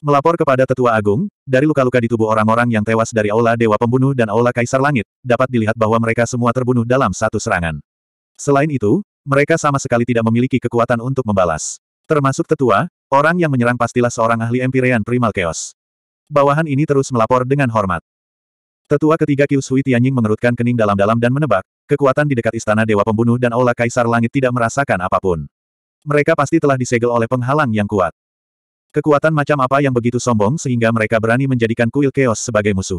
Melapor kepada Tetua Agung, dari luka-luka di tubuh orang-orang yang tewas dari Aula Dewa Pembunuh dan Aula Kaisar Langit, dapat dilihat bahwa mereka semua terbunuh dalam satu serangan. Selain itu, mereka sama sekali tidak memiliki kekuatan untuk membalas. Termasuk Tetua, orang yang menyerang pastilah seorang ahli Empirean Primal Chaos. Bawahan ini terus melapor dengan hormat. Tetua ketiga Kius Hui Tianying mengerutkan kening dalam-dalam dan menebak, kekuatan di dekat Istana Dewa Pembunuh dan Aula Kaisar Langit tidak merasakan apapun. Mereka pasti telah disegel oleh penghalang yang kuat. Kekuatan macam apa yang begitu sombong sehingga mereka berani menjadikan kuil keos sebagai musuh?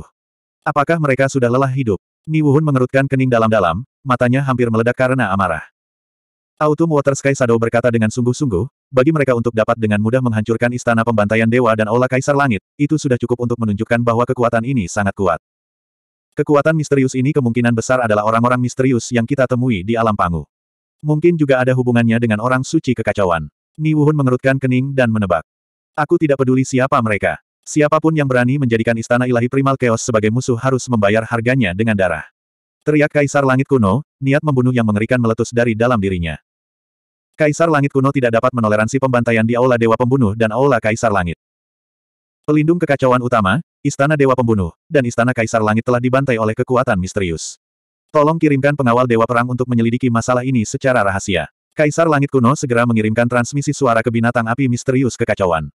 Apakah mereka sudah lelah hidup? Ni Wuhun mengerutkan kening dalam-dalam, matanya hampir meledak karena amarah. Autumn Water Sky Shadow berkata dengan sungguh-sungguh, bagi mereka untuk dapat dengan mudah menghancurkan istana pembantaian dewa dan aula kaisar langit, itu sudah cukup untuk menunjukkan bahwa kekuatan ini sangat kuat. Kekuatan misterius ini kemungkinan besar adalah orang-orang misterius yang kita temui di alam pangu. Mungkin juga ada hubungannya dengan orang suci kekacauan. Ni Wuhun mengerutkan kening dan menebak. Aku tidak peduli siapa mereka. Siapapun yang berani menjadikan istana ilahi primal chaos sebagai musuh harus membayar harganya dengan darah. Teriak Kaisar Langit Kuno, niat membunuh yang mengerikan meletus dari dalam dirinya. Kaisar Langit Kuno tidak dapat menoleransi pembantaian di Aula Dewa Pembunuh dan Aula Kaisar Langit. Pelindung kekacauan utama, Istana Dewa Pembunuh, dan Istana Kaisar Langit telah dibantai oleh kekuatan misterius. Tolong kirimkan pengawal Dewa Perang untuk menyelidiki masalah ini secara rahasia. Kaisar Langit Kuno segera mengirimkan transmisi suara ke binatang api misterius kekacauan.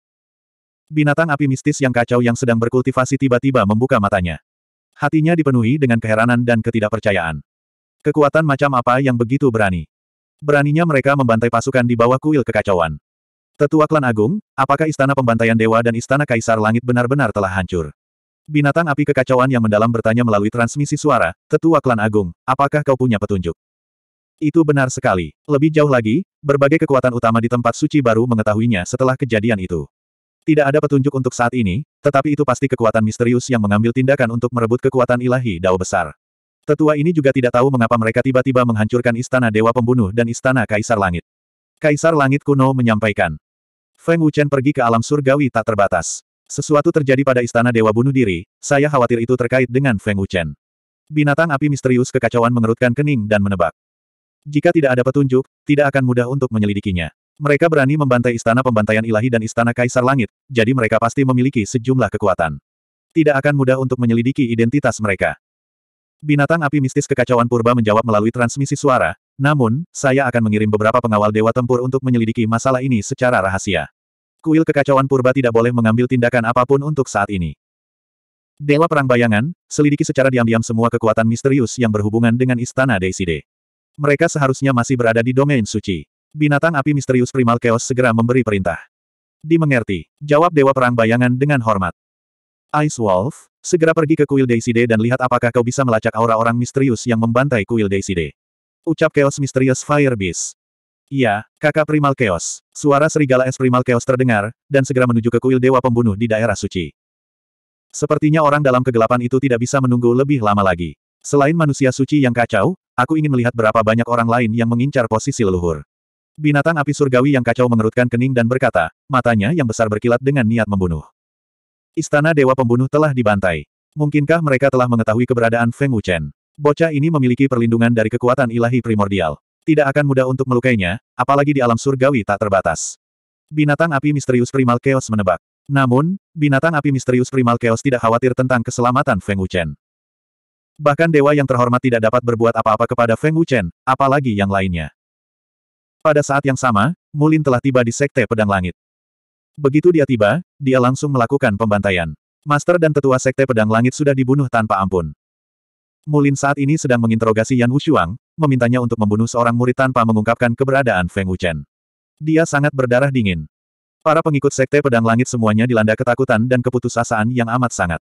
Binatang api mistis yang kacau yang sedang berkultivasi tiba-tiba membuka matanya. Hatinya dipenuhi dengan keheranan dan ketidakpercayaan. Kekuatan macam apa yang begitu berani? Beraninya mereka membantai pasukan di bawah kuil kekacauan. Tetua klan agung, apakah istana pembantaian dewa dan istana kaisar langit benar-benar telah hancur? Binatang api kekacauan yang mendalam bertanya melalui transmisi suara, Tetua klan agung, apakah kau punya petunjuk? Itu benar sekali. Lebih jauh lagi, berbagai kekuatan utama di tempat suci baru mengetahuinya setelah kejadian itu. Tidak ada petunjuk untuk saat ini, tetapi itu pasti kekuatan misterius yang mengambil tindakan untuk merebut kekuatan ilahi Dao besar. Tetua ini juga tidak tahu mengapa mereka tiba-tiba menghancurkan istana Dewa Pembunuh dan istana Kaisar Langit. Kaisar Langit kuno menyampaikan. Feng Wuchen pergi ke alam surgawi tak terbatas. Sesuatu terjadi pada istana Dewa Bunuh Diri, saya khawatir itu terkait dengan Feng Wuchen. Binatang api misterius kekacauan mengerutkan kening dan menebak. Jika tidak ada petunjuk, tidak akan mudah untuk menyelidikinya. Mereka berani membantai istana pembantaian ilahi dan istana kaisar langit, jadi mereka pasti memiliki sejumlah kekuatan. Tidak akan mudah untuk menyelidiki identitas mereka. Binatang api mistis kekacauan purba menjawab melalui transmisi suara, namun, saya akan mengirim beberapa pengawal dewa tempur untuk menyelidiki masalah ini secara rahasia. Kuil kekacauan purba tidak boleh mengambil tindakan apapun untuk saat ini. Dewa Perang Bayangan, selidiki secara diam-diam semua kekuatan misterius yang berhubungan dengan Istana Deiside. Mereka seharusnya masih berada di domain suci. Binatang api misterius primal chaos segera memberi perintah. Dimengerti, jawab Dewa Perang Bayangan dengan hormat. Ice Wolf, segera pergi ke kuil Deiside dan lihat apakah kau bisa melacak aura orang misterius yang membantai kuil Deiside. Ucap Chaos Misterius Fire Beast. Iya, kakak primal chaos. Suara serigala es primal chaos terdengar, dan segera menuju ke kuil dewa pembunuh di daerah suci. Sepertinya orang dalam kegelapan itu tidak bisa menunggu lebih lama lagi. Selain manusia suci yang kacau, aku ingin melihat berapa banyak orang lain yang mengincar posisi leluhur. Binatang api surgawi yang kacau mengerutkan kening dan berkata, matanya yang besar berkilat dengan niat membunuh. Istana Dewa Pembunuh telah dibantai. Mungkinkah mereka telah mengetahui keberadaan Feng Wuchen? Bocah ini memiliki perlindungan dari kekuatan ilahi primordial. Tidak akan mudah untuk melukainya, apalagi di alam surgawi tak terbatas. Binatang api misterius primal chaos menebak. Namun, binatang api misterius primal chaos tidak khawatir tentang keselamatan Feng Wuchen. Bahkan dewa yang terhormat tidak dapat berbuat apa-apa kepada Feng Wuchen, apalagi yang lainnya. Pada saat yang sama, Mulin telah tiba di Sekte Pedang Langit. Begitu dia tiba, dia langsung melakukan pembantaian. Master dan tetua Sekte Pedang Langit sudah dibunuh tanpa ampun. Mulin saat ini sedang menginterogasi Yan Wushuang, memintanya untuk membunuh seorang murid tanpa mengungkapkan keberadaan Feng Wuchen. Dia sangat berdarah dingin. Para pengikut Sekte Pedang Langit semuanya dilanda ketakutan dan keputusasaan yang amat sangat.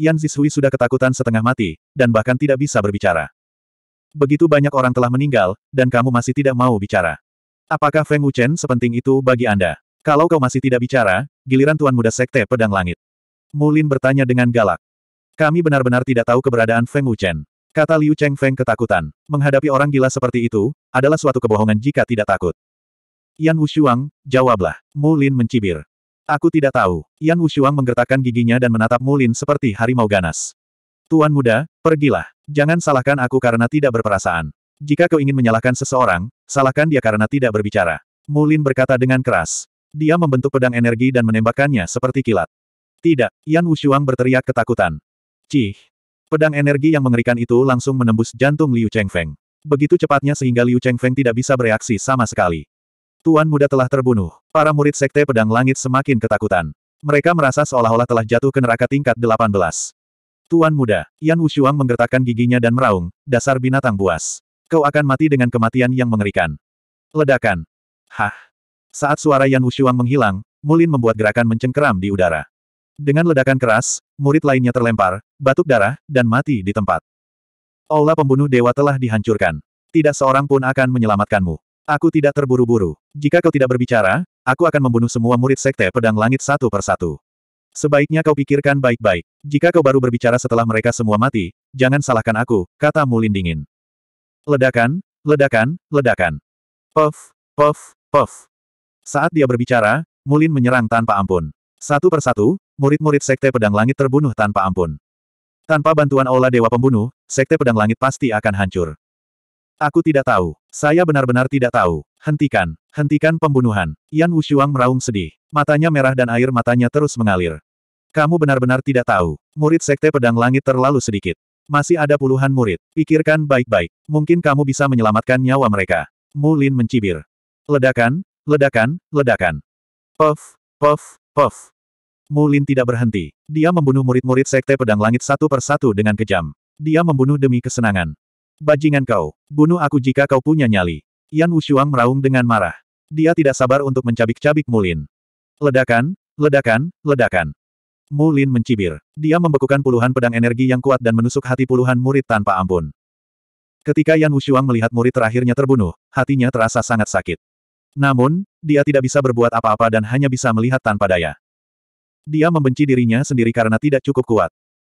Yan Zishui sudah ketakutan setengah mati, dan bahkan tidak bisa berbicara. Begitu banyak orang telah meninggal, dan kamu masih tidak mau bicara. Apakah Feng Wuchen sepenting itu bagi Anda? Kalau kau masih tidak bicara, giliran Tuan Muda Sekte Pedang Langit. Mulin bertanya dengan galak. Kami benar-benar tidak tahu keberadaan Feng Wuchen. Kata Liu Cheng Feng ketakutan. Menghadapi orang gila seperti itu, adalah suatu kebohongan jika tidak takut. Yan Wushuang, jawablah. Mulin mencibir. Aku tidak tahu. Yan Wushuang menggertakkan giginya dan menatap Mulin seperti harimau ganas. Tuan muda, pergilah. Jangan salahkan aku karena tidak berperasaan. Jika kau ingin menyalahkan seseorang, salahkan dia karena tidak berbicara. Mulin berkata dengan keras. Dia membentuk pedang energi dan menembakkannya seperti kilat. Tidak, Yan Wushuang berteriak ketakutan. Cih! Pedang energi yang mengerikan itu langsung menembus jantung Liu Chengfeng. Begitu cepatnya sehingga Liu Chengfeng tidak bisa bereaksi sama sekali. Tuan muda telah terbunuh. Para murid sekte pedang langit semakin ketakutan. Mereka merasa seolah-olah telah jatuh ke neraka tingkat 18. Tuan muda, Yan Wushuang menggertakkan giginya dan meraung, dasar binatang buas. Kau akan mati dengan kematian yang mengerikan. Ledakan. Hah. Saat suara Yan Wushuang menghilang, Mulin membuat gerakan mencengkeram di udara. Dengan ledakan keras, murid lainnya terlempar, batuk darah, dan mati di tempat. Aula pembunuh dewa telah dihancurkan. Tidak seorang pun akan menyelamatkanmu. Aku tidak terburu-buru. Jika kau tidak berbicara, aku akan membunuh semua murid sekte pedang langit satu persatu. Sebaiknya kau pikirkan baik-baik. Jika kau baru berbicara setelah mereka semua mati, jangan salahkan aku, kata Mulin dingin. Ledakan, ledakan, ledakan. Puff, puff, puff. Saat dia berbicara, Mulin menyerang tanpa ampun. Satu persatu, murid-murid Sekte Pedang Langit terbunuh tanpa ampun. Tanpa bantuan Aula Dewa Pembunuh, Sekte Pedang Langit pasti akan hancur. Aku tidak tahu. Saya benar-benar tidak tahu. Hentikan. Hentikan pembunuhan. Yan Wushuang meraung sedih. Matanya merah dan air matanya terus mengalir. Kamu benar-benar tidak tahu. Murid Sekte Pedang Langit terlalu sedikit. Masih ada puluhan murid. Pikirkan baik-baik. Mungkin kamu bisa menyelamatkan nyawa mereka. Mulin mencibir. Ledakan, ledakan, ledakan. Puff, puff, puff. Mulin tidak berhenti. Dia membunuh murid-murid Sekte Pedang Langit satu persatu dengan kejam. Dia membunuh demi kesenangan. Bajingan kau, bunuh aku jika kau punya nyali. Yan Wushuang meraung dengan marah. Dia tidak sabar untuk mencabik-cabik Mulin. Ledakan, ledakan, ledakan. Mulin mencibir. Dia membekukan puluhan pedang energi yang kuat dan menusuk hati puluhan murid tanpa ampun. Ketika Yan Wushuang melihat murid terakhirnya terbunuh, hatinya terasa sangat sakit. Namun, dia tidak bisa berbuat apa-apa dan hanya bisa melihat tanpa daya. Dia membenci dirinya sendiri karena tidak cukup kuat.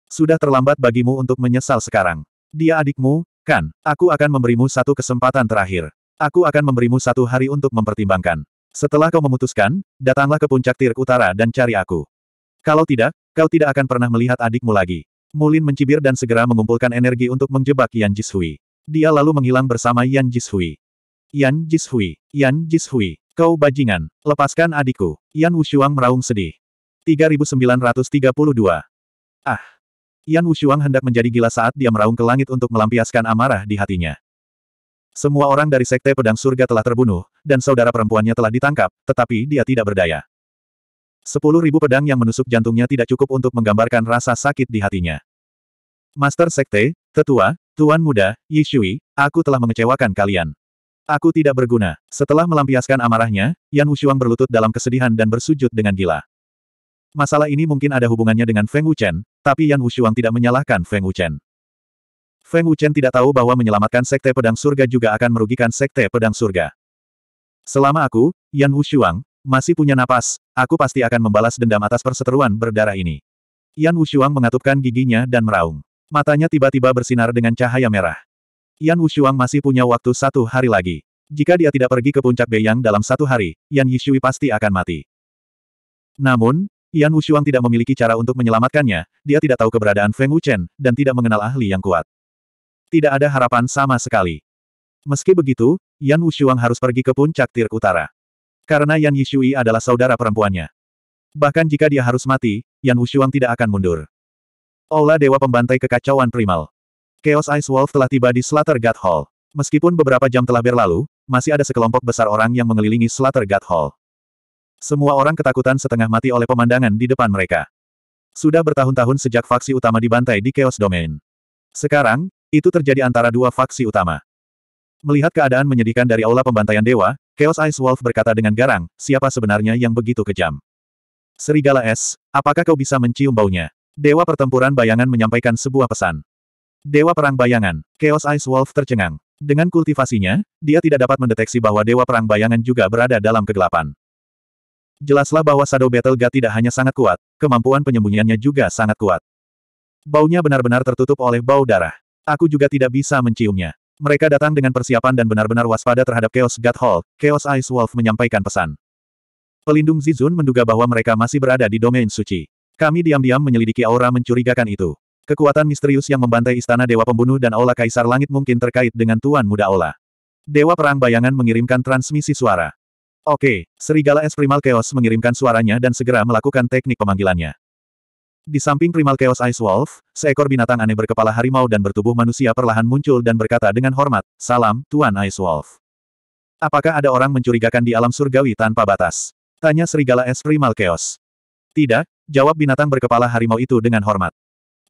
Sudah terlambat bagimu untuk menyesal sekarang. Dia adikmu, kan? Aku akan memberimu satu kesempatan terakhir. Aku akan memberimu satu hari untuk mempertimbangkan. Setelah kau memutuskan, datanglah ke puncak tirk utara dan cari aku. Kalau tidak, kau tidak akan pernah melihat adikmu lagi. Mulin mencibir dan segera mengumpulkan energi untuk menjebak Yan Jishui. Dia lalu menghilang bersama Yan Jishui. Yan Jishui, Yan Jishui, kau bajingan, lepaskan adikku. Yan Wushuang meraung sedih. 3932. Ah. Yan Wushuang hendak menjadi gila saat dia meraung ke langit untuk melampiaskan amarah di hatinya. Semua orang dari Sekte Pedang Surga telah terbunuh, dan saudara perempuannya telah ditangkap, tetapi dia tidak berdaya. Sepuluh ribu pedang yang menusuk jantungnya tidak cukup untuk menggambarkan rasa sakit di hatinya. Master Sekte, Tetua, Tuan Muda, Yishui, aku telah mengecewakan kalian. Aku tidak berguna. Setelah melampiaskan amarahnya, Yan Wushuang berlutut dalam kesedihan dan bersujud dengan gila. Masalah ini mungkin ada hubungannya dengan Feng Wuchen, tapi Yan Wushuang tidak menyalahkan Feng Wuchen. Feng Wuchen tidak tahu bahwa menyelamatkan Sekte Pedang Surga juga akan merugikan Sekte Pedang Surga. Selama aku, Yan Wushuang, masih punya napas, aku pasti akan membalas dendam atas perseteruan berdarah ini. Yan Wushuang mengatupkan giginya dan meraung. Matanya tiba-tiba bersinar dengan cahaya merah. Yan Wushuang masih punya waktu satu hari lagi. Jika dia tidak pergi ke puncak Beiyang dalam satu hari, Yan Yishui pasti akan mati. Namun, Yan Wushuang tidak memiliki cara untuk menyelamatkannya, dia tidak tahu keberadaan Feng Wuchen, dan tidak mengenal ahli yang kuat. Tidak ada harapan sama sekali. Meski begitu, Yan Wushuang harus pergi ke puncak Tirk utara. Karena Yan Yishui adalah saudara perempuannya. Bahkan jika dia harus mati, Yan Wushuang tidak akan mundur. Ola Dewa Pembantai Kekacauan Primal. Chaos Ice Wolf telah tiba di Slater God Hall. Meskipun beberapa jam telah berlalu, masih ada sekelompok besar orang yang mengelilingi Slater God Hall. Semua orang ketakutan setengah mati oleh pemandangan di depan mereka. Sudah bertahun-tahun sejak faksi utama dibantai di Chaos Domain. Sekarang, itu terjadi antara dua faksi utama. Melihat keadaan menyedihkan dari aula pembantaian dewa, Chaos Ice Wolf berkata dengan garang, siapa sebenarnya yang begitu kejam? Serigala es, apakah kau bisa mencium baunya? Dewa pertempuran bayangan menyampaikan sebuah pesan. Dewa perang bayangan, Chaos Ice Wolf tercengang. Dengan kultivasinya, dia tidak dapat mendeteksi bahwa Dewa perang bayangan juga berada dalam kegelapan. Jelaslah bahwa Shadow Battle God tidak hanya sangat kuat, kemampuan penyembunyiannya juga sangat kuat. Baunya benar-benar tertutup oleh bau darah. Aku juga tidak bisa menciumnya. Mereka datang dengan persiapan dan benar-benar waspada terhadap Chaos God Hall, Chaos Ice Wolf menyampaikan pesan. Pelindung Zizun menduga bahwa mereka masih berada di domain suci. Kami diam-diam menyelidiki aura mencurigakan itu. Kekuatan misterius yang membantai istana Dewa Pembunuh dan Aula Kaisar Langit mungkin terkait dengan Tuan Muda Aula. Dewa Perang Bayangan mengirimkan transmisi suara. Oke, Serigala Es Primal Chaos mengirimkan suaranya dan segera melakukan teknik pemanggilannya. Di samping primal Chaos Ice Wolf, seekor binatang aneh berkepala harimau dan bertubuh manusia perlahan muncul dan berkata dengan hormat, Salam, Tuan Ice Wolf. Apakah ada orang mencurigakan di alam surgawi tanpa batas? Tanya serigala es primal Chaos. Tidak, jawab binatang berkepala harimau itu dengan hormat.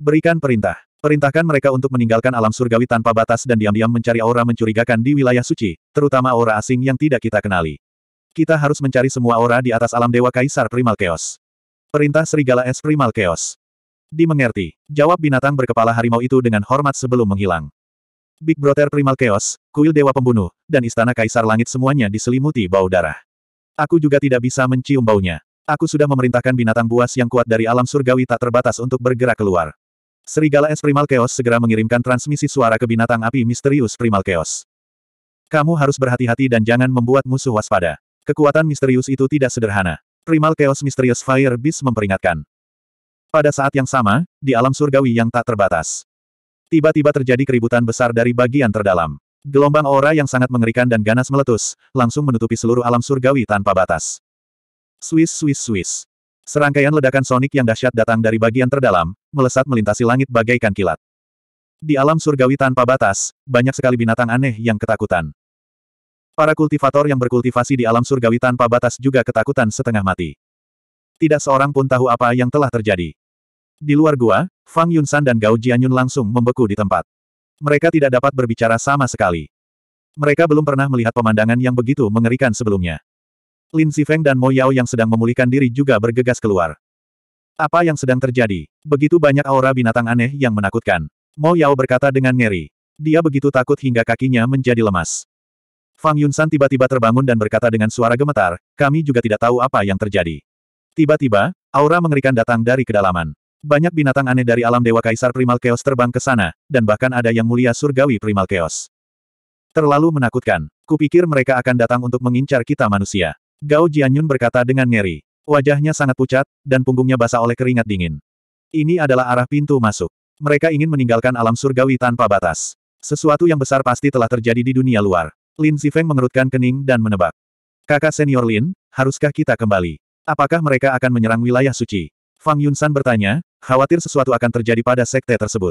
Berikan perintah. Perintahkan mereka untuk meninggalkan alam surgawi tanpa batas dan diam-diam mencari aura mencurigakan di wilayah suci, terutama aura asing yang tidak kita kenali. Kita harus mencari semua aura di atas alam Dewa Kaisar Primal Chaos. Perintah Serigala Es Primal Chaos. Dimengerti. Jawab binatang berkepala harimau itu dengan hormat sebelum menghilang. Big Brother Primal Chaos, kuil Dewa Pembunuh, dan Istana Kaisar Langit semuanya diselimuti bau darah. Aku juga tidak bisa mencium baunya. Aku sudah memerintahkan binatang buas yang kuat dari alam surgawi tak terbatas untuk bergerak keluar. Serigala Es Primal Chaos segera mengirimkan transmisi suara ke binatang api misterius Primal Chaos. Kamu harus berhati-hati dan jangan membuat musuh waspada. Kekuatan misterius itu tidak sederhana. Primal Chaos Mysterious Fire Beast memperingatkan. Pada saat yang sama, di alam surgawi yang tak terbatas. Tiba-tiba terjadi keributan besar dari bagian terdalam. Gelombang aura yang sangat mengerikan dan ganas meletus, langsung menutupi seluruh alam surgawi tanpa batas. Swiss Swiss Swiss. Serangkaian ledakan sonik yang dahsyat datang dari bagian terdalam, melesat melintasi langit bagaikan kilat. Di alam surgawi tanpa batas, banyak sekali binatang aneh yang ketakutan. Para kultivator yang berkultivasi di alam surgawi tanpa batas juga ketakutan setengah mati. Tidak seorang pun tahu apa yang telah terjadi. Di luar gua, Fang Yunsan dan Gao Jianyun langsung membeku di tempat. Mereka tidak dapat berbicara sama sekali. Mereka belum pernah melihat pemandangan yang begitu mengerikan sebelumnya. Lin Sifeng dan Mo Yao yang sedang memulihkan diri juga bergegas keluar. Apa yang sedang terjadi? Begitu banyak aura binatang aneh yang menakutkan. Mo Yao berkata dengan ngeri. Dia begitu takut hingga kakinya menjadi lemas. Fang Yunsan tiba-tiba terbangun dan berkata dengan suara gemetar, kami juga tidak tahu apa yang terjadi. Tiba-tiba, aura mengerikan datang dari kedalaman. Banyak binatang aneh dari alam Dewa Kaisar Primal Chaos terbang ke sana, dan bahkan ada yang mulia surgawi Primal Chaos. Terlalu menakutkan. Kupikir mereka akan datang untuk mengincar kita manusia. Gao Jianyun berkata dengan ngeri. Wajahnya sangat pucat, dan punggungnya basah oleh keringat dingin. Ini adalah arah pintu masuk. Mereka ingin meninggalkan alam surgawi tanpa batas. Sesuatu yang besar pasti telah terjadi di dunia luar. Lin Zifeng mengerutkan kening dan menebak. Kakak senior Lin, haruskah kita kembali? Apakah mereka akan menyerang wilayah suci? Fang Yunsan bertanya, khawatir sesuatu akan terjadi pada sekte tersebut.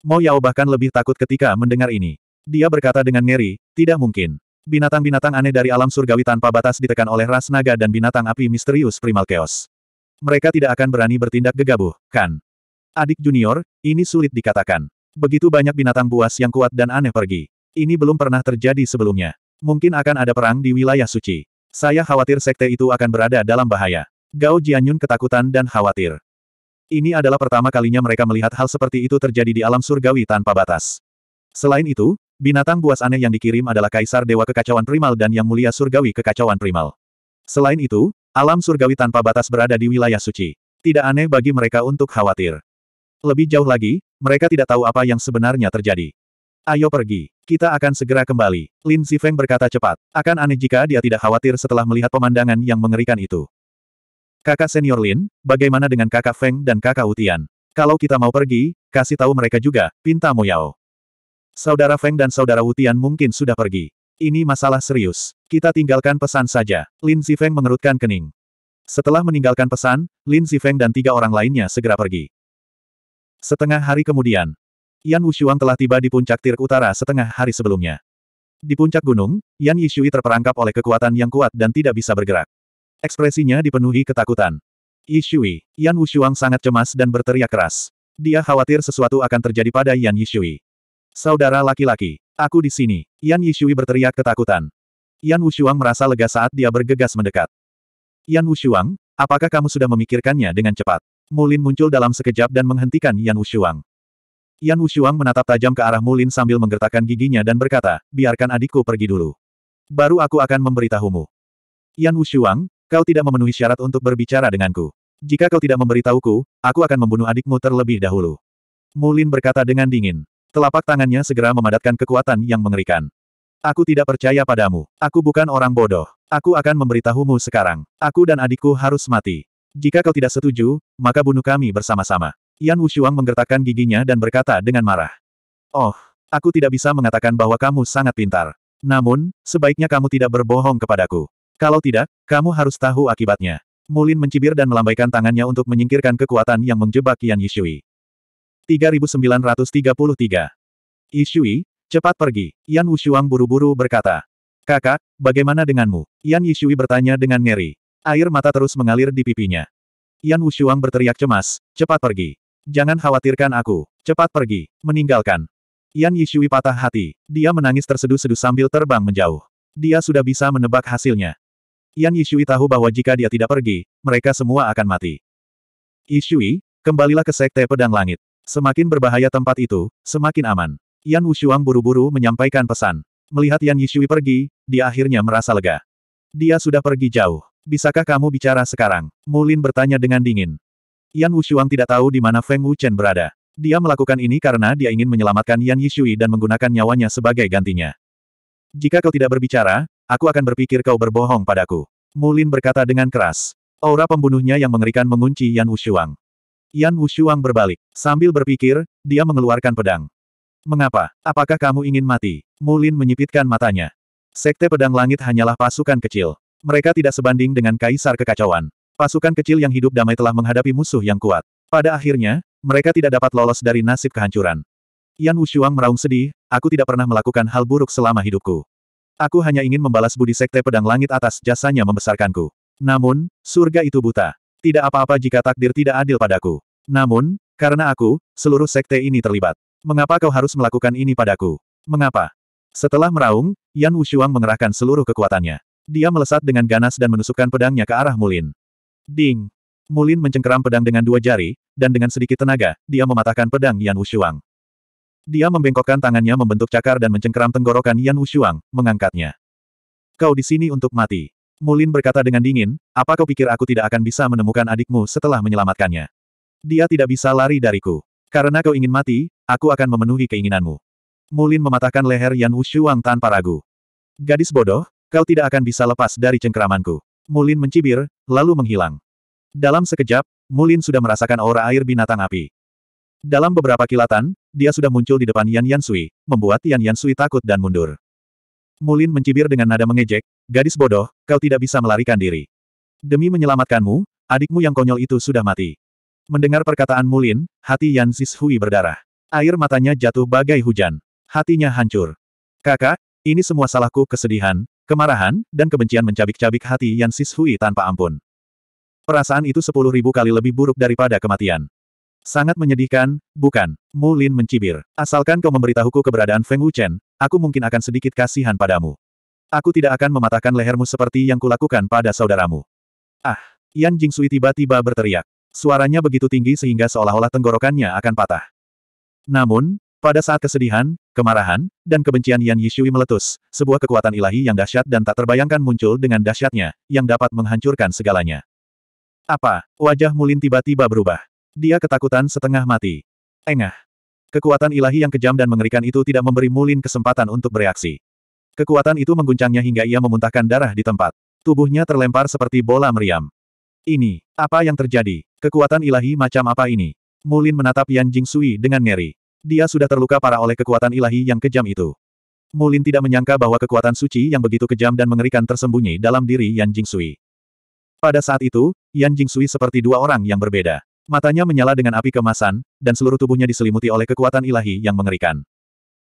Mo Yao bahkan lebih takut ketika mendengar ini. Dia berkata dengan ngeri, tidak mungkin. Binatang-binatang aneh dari alam surgawi tanpa batas ditekan oleh ras naga dan binatang api misterius primal chaos. Mereka tidak akan berani bertindak gegabah, kan? Adik junior, ini sulit dikatakan. Begitu banyak binatang buas yang kuat dan aneh pergi. Ini belum pernah terjadi sebelumnya. Mungkin akan ada perang di wilayah suci. Saya khawatir sekte itu akan berada dalam bahaya. Gao Jianyun ketakutan dan khawatir. Ini adalah pertama kalinya mereka melihat hal seperti itu terjadi di alam surgawi tanpa batas. Selain itu, binatang buas aneh yang dikirim adalah Kaisar Dewa Kekacauan Primal dan Yang Mulia Surgawi Kekacauan Primal. Selain itu, alam surgawi tanpa batas berada di wilayah suci. Tidak aneh bagi mereka untuk khawatir. Lebih jauh lagi, mereka tidak tahu apa yang sebenarnya terjadi. Ayo pergi. Kita akan segera kembali. Lin Zifeng berkata cepat. Akan aneh jika dia tidak khawatir setelah melihat pemandangan yang mengerikan itu. Kakak senior Lin, bagaimana dengan kakak Feng dan kakak Utian? Kalau kita mau pergi, kasih tahu mereka juga, pinta Yao. Saudara Feng dan saudara Utian mungkin sudah pergi. Ini masalah serius. Kita tinggalkan pesan saja. Lin Zifeng mengerutkan kening. Setelah meninggalkan pesan, Lin Zifeng dan tiga orang lainnya segera pergi. Setengah hari kemudian, Yan Wushuang telah tiba di puncak tirk utara setengah hari sebelumnya. Di puncak gunung, Yan Yishui terperangkap oleh kekuatan yang kuat dan tidak bisa bergerak. Ekspresinya dipenuhi ketakutan. Yishui, Yan Wushuang sangat cemas dan berteriak keras. Dia khawatir sesuatu akan terjadi pada Yan Yishui. Saudara laki-laki, aku di sini. Yan Yishui berteriak ketakutan. Yan Wushuang merasa lega saat dia bergegas mendekat. Yan Wushuang, apakah kamu sudah memikirkannya dengan cepat? Mulin muncul dalam sekejap dan menghentikan Yan Wushuang. Yan Wushuang menatap tajam ke arah Mulin sambil menggertakkan giginya dan berkata, biarkan adikku pergi dulu. Baru aku akan memberitahumu. Yan Wushuang, kau tidak memenuhi syarat untuk berbicara denganku. Jika kau tidak memberitahuku, aku akan membunuh adikmu terlebih dahulu. Mulin berkata dengan dingin. Telapak tangannya segera memadatkan kekuatan yang mengerikan. Aku tidak percaya padamu. Aku bukan orang bodoh. Aku akan memberitahumu sekarang. Aku dan adikku harus mati. Jika kau tidak setuju, maka bunuh kami bersama-sama. Yan Wushuang menggertakkan giginya dan berkata dengan marah. Oh, aku tidak bisa mengatakan bahwa kamu sangat pintar. Namun, sebaiknya kamu tidak berbohong kepadaku. Kalau tidak, kamu harus tahu akibatnya. Mulin mencibir dan melambaikan tangannya untuk menyingkirkan kekuatan yang menjebak Yan Yishui. 3933 Yishui, cepat pergi. Yan Wushuang buru-buru berkata. Kakak, bagaimana denganmu? Yan Yishui bertanya dengan ngeri. Air mata terus mengalir di pipinya. Yan Wushuang berteriak cemas, cepat pergi. Jangan khawatirkan aku. Cepat pergi. Meninggalkan. Yan Yishui patah hati. Dia menangis tersedu-sedu sambil terbang menjauh. Dia sudah bisa menebak hasilnya. Yan Yishui tahu bahwa jika dia tidak pergi, mereka semua akan mati. Yishui, kembalilah ke Sekte Pedang Langit. Semakin berbahaya tempat itu, semakin aman. Yan Wushuang buru-buru menyampaikan pesan. Melihat Yan Yishui pergi, dia akhirnya merasa lega. Dia sudah pergi jauh. Bisakah kamu bicara sekarang? Mulin bertanya dengan dingin. Yan Wushuang tidak tahu di mana Feng Wuchen berada. Dia melakukan ini karena dia ingin menyelamatkan Yan Yishui dan menggunakan nyawanya sebagai gantinya. Jika kau tidak berbicara, aku akan berpikir kau berbohong padaku. Mulin berkata dengan keras. Aura pembunuhnya yang mengerikan mengunci Yan Wushuang. Yan Wushuang berbalik. Sambil berpikir, dia mengeluarkan pedang. Mengapa? Apakah kamu ingin mati? Mulin menyipitkan matanya. Sekte pedang langit hanyalah pasukan kecil. Mereka tidak sebanding dengan kaisar kekacauan. Pasukan kecil yang hidup damai telah menghadapi musuh yang kuat. Pada akhirnya, mereka tidak dapat lolos dari nasib kehancuran. Yan Wushuang meraung sedih, aku tidak pernah melakukan hal buruk selama hidupku. Aku hanya ingin membalas budi sekte pedang langit atas jasanya membesarkanku. Namun, surga itu buta. Tidak apa-apa jika takdir tidak adil padaku. Namun, karena aku, seluruh sekte ini terlibat. Mengapa kau harus melakukan ini padaku? Mengapa? Setelah meraung, Yan Wushuang mengerahkan seluruh kekuatannya. Dia melesat dengan ganas dan menusukkan pedangnya ke arah Mulin. Ding! Mulin mencengkeram pedang dengan dua jari, dan dengan sedikit tenaga, dia mematahkan pedang Yan Wushuang. Dia membengkokkan tangannya membentuk cakar dan mencengkeram tenggorokan Yan Wushuang, mengangkatnya. Kau di sini untuk mati. Mulin berkata dengan dingin, apa kau pikir aku tidak akan bisa menemukan adikmu setelah menyelamatkannya? Dia tidak bisa lari dariku. Karena kau ingin mati, aku akan memenuhi keinginanmu. Mulin mematahkan leher Yan Wushuang tanpa ragu. Gadis bodoh, kau tidak akan bisa lepas dari cengkeramanku. Mulin mencibir, lalu menghilang. Dalam sekejap, Mulin sudah merasakan aura air binatang api. Dalam beberapa kilatan, dia sudah muncul di depan Yan Yan Sui, membuat Yan Yan Sui takut dan mundur. Mulin mencibir dengan nada mengejek, gadis bodoh, kau tidak bisa melarikan diri. Demi menyelamatkanmu, adikmu yang konyol itu sudah mati. Mendengar perkataan Mulin, hati Yan Sis Hui berdarah. Air matanya jatuh bagai hujan. Hatinya hancur. Kakak, ini semua salahku kesedihan, kemarahan, dan kebencian mencabik-cabik hati Yan Sis Hui tanpa ampun. Perasaan itu sepuluh ribu kali lebih buruk daripada kematian. Sangat menyedihkan, bukan? Mulin mencibir. Asalkan kau memberitahuku keberadaan Feng Wuchen, aku mungkin akan sedikit kasihan padamu. Aku tidak akan mematahkan lehermu seperti yang kulakukan pada saudaramu. Ah! Yan Jingsui tiba-tiba berteriak. Suaranya begitu tinggi sehingga seolah-olah tenggorokannya akan patah. Namun, pada saat kesedihan, kemarahan, dan kebencian Yan Yishui meletus, sebuah kekuatan ilahi yang dahsyat dan tak terbayangkan muncul dengan dahsyatnya, yang dapat menghancurkan segalanya. Apa? Wajah Mulin tiba-tiba berubah. Dia ketakutan setengah mati. Engah. Kekuatan ilahi yang kejam dan mengerikan itu tidak memberi Mulin kesempatan untuk bereaksi. Kekuatan itu mengguncangnya hingga ia memuntahkan darah di tempat. Tubuhnya terlempar seperti bola meriam. Ini, apa yang terjadi? Kekuatan ilahi macam apa ini? Mulin menatap Yan Jing Sui dengan ngeri. Dia sudah terluka parah oleh kekuatan ilahi yang kejam itu. Mulin tidak menyangka bahwa kekuatan suci yang begitu kejam dan mengerikan tersembunyi dalam diri Yan Jing Sui. Pada saat itu, Yan Jingsui seperti dua orang yang berbeda. Matanya menyala dengan api kemasan, dan seluruh tubuhnya diselimuti oleh kekuatan ilahi yang mengerikan.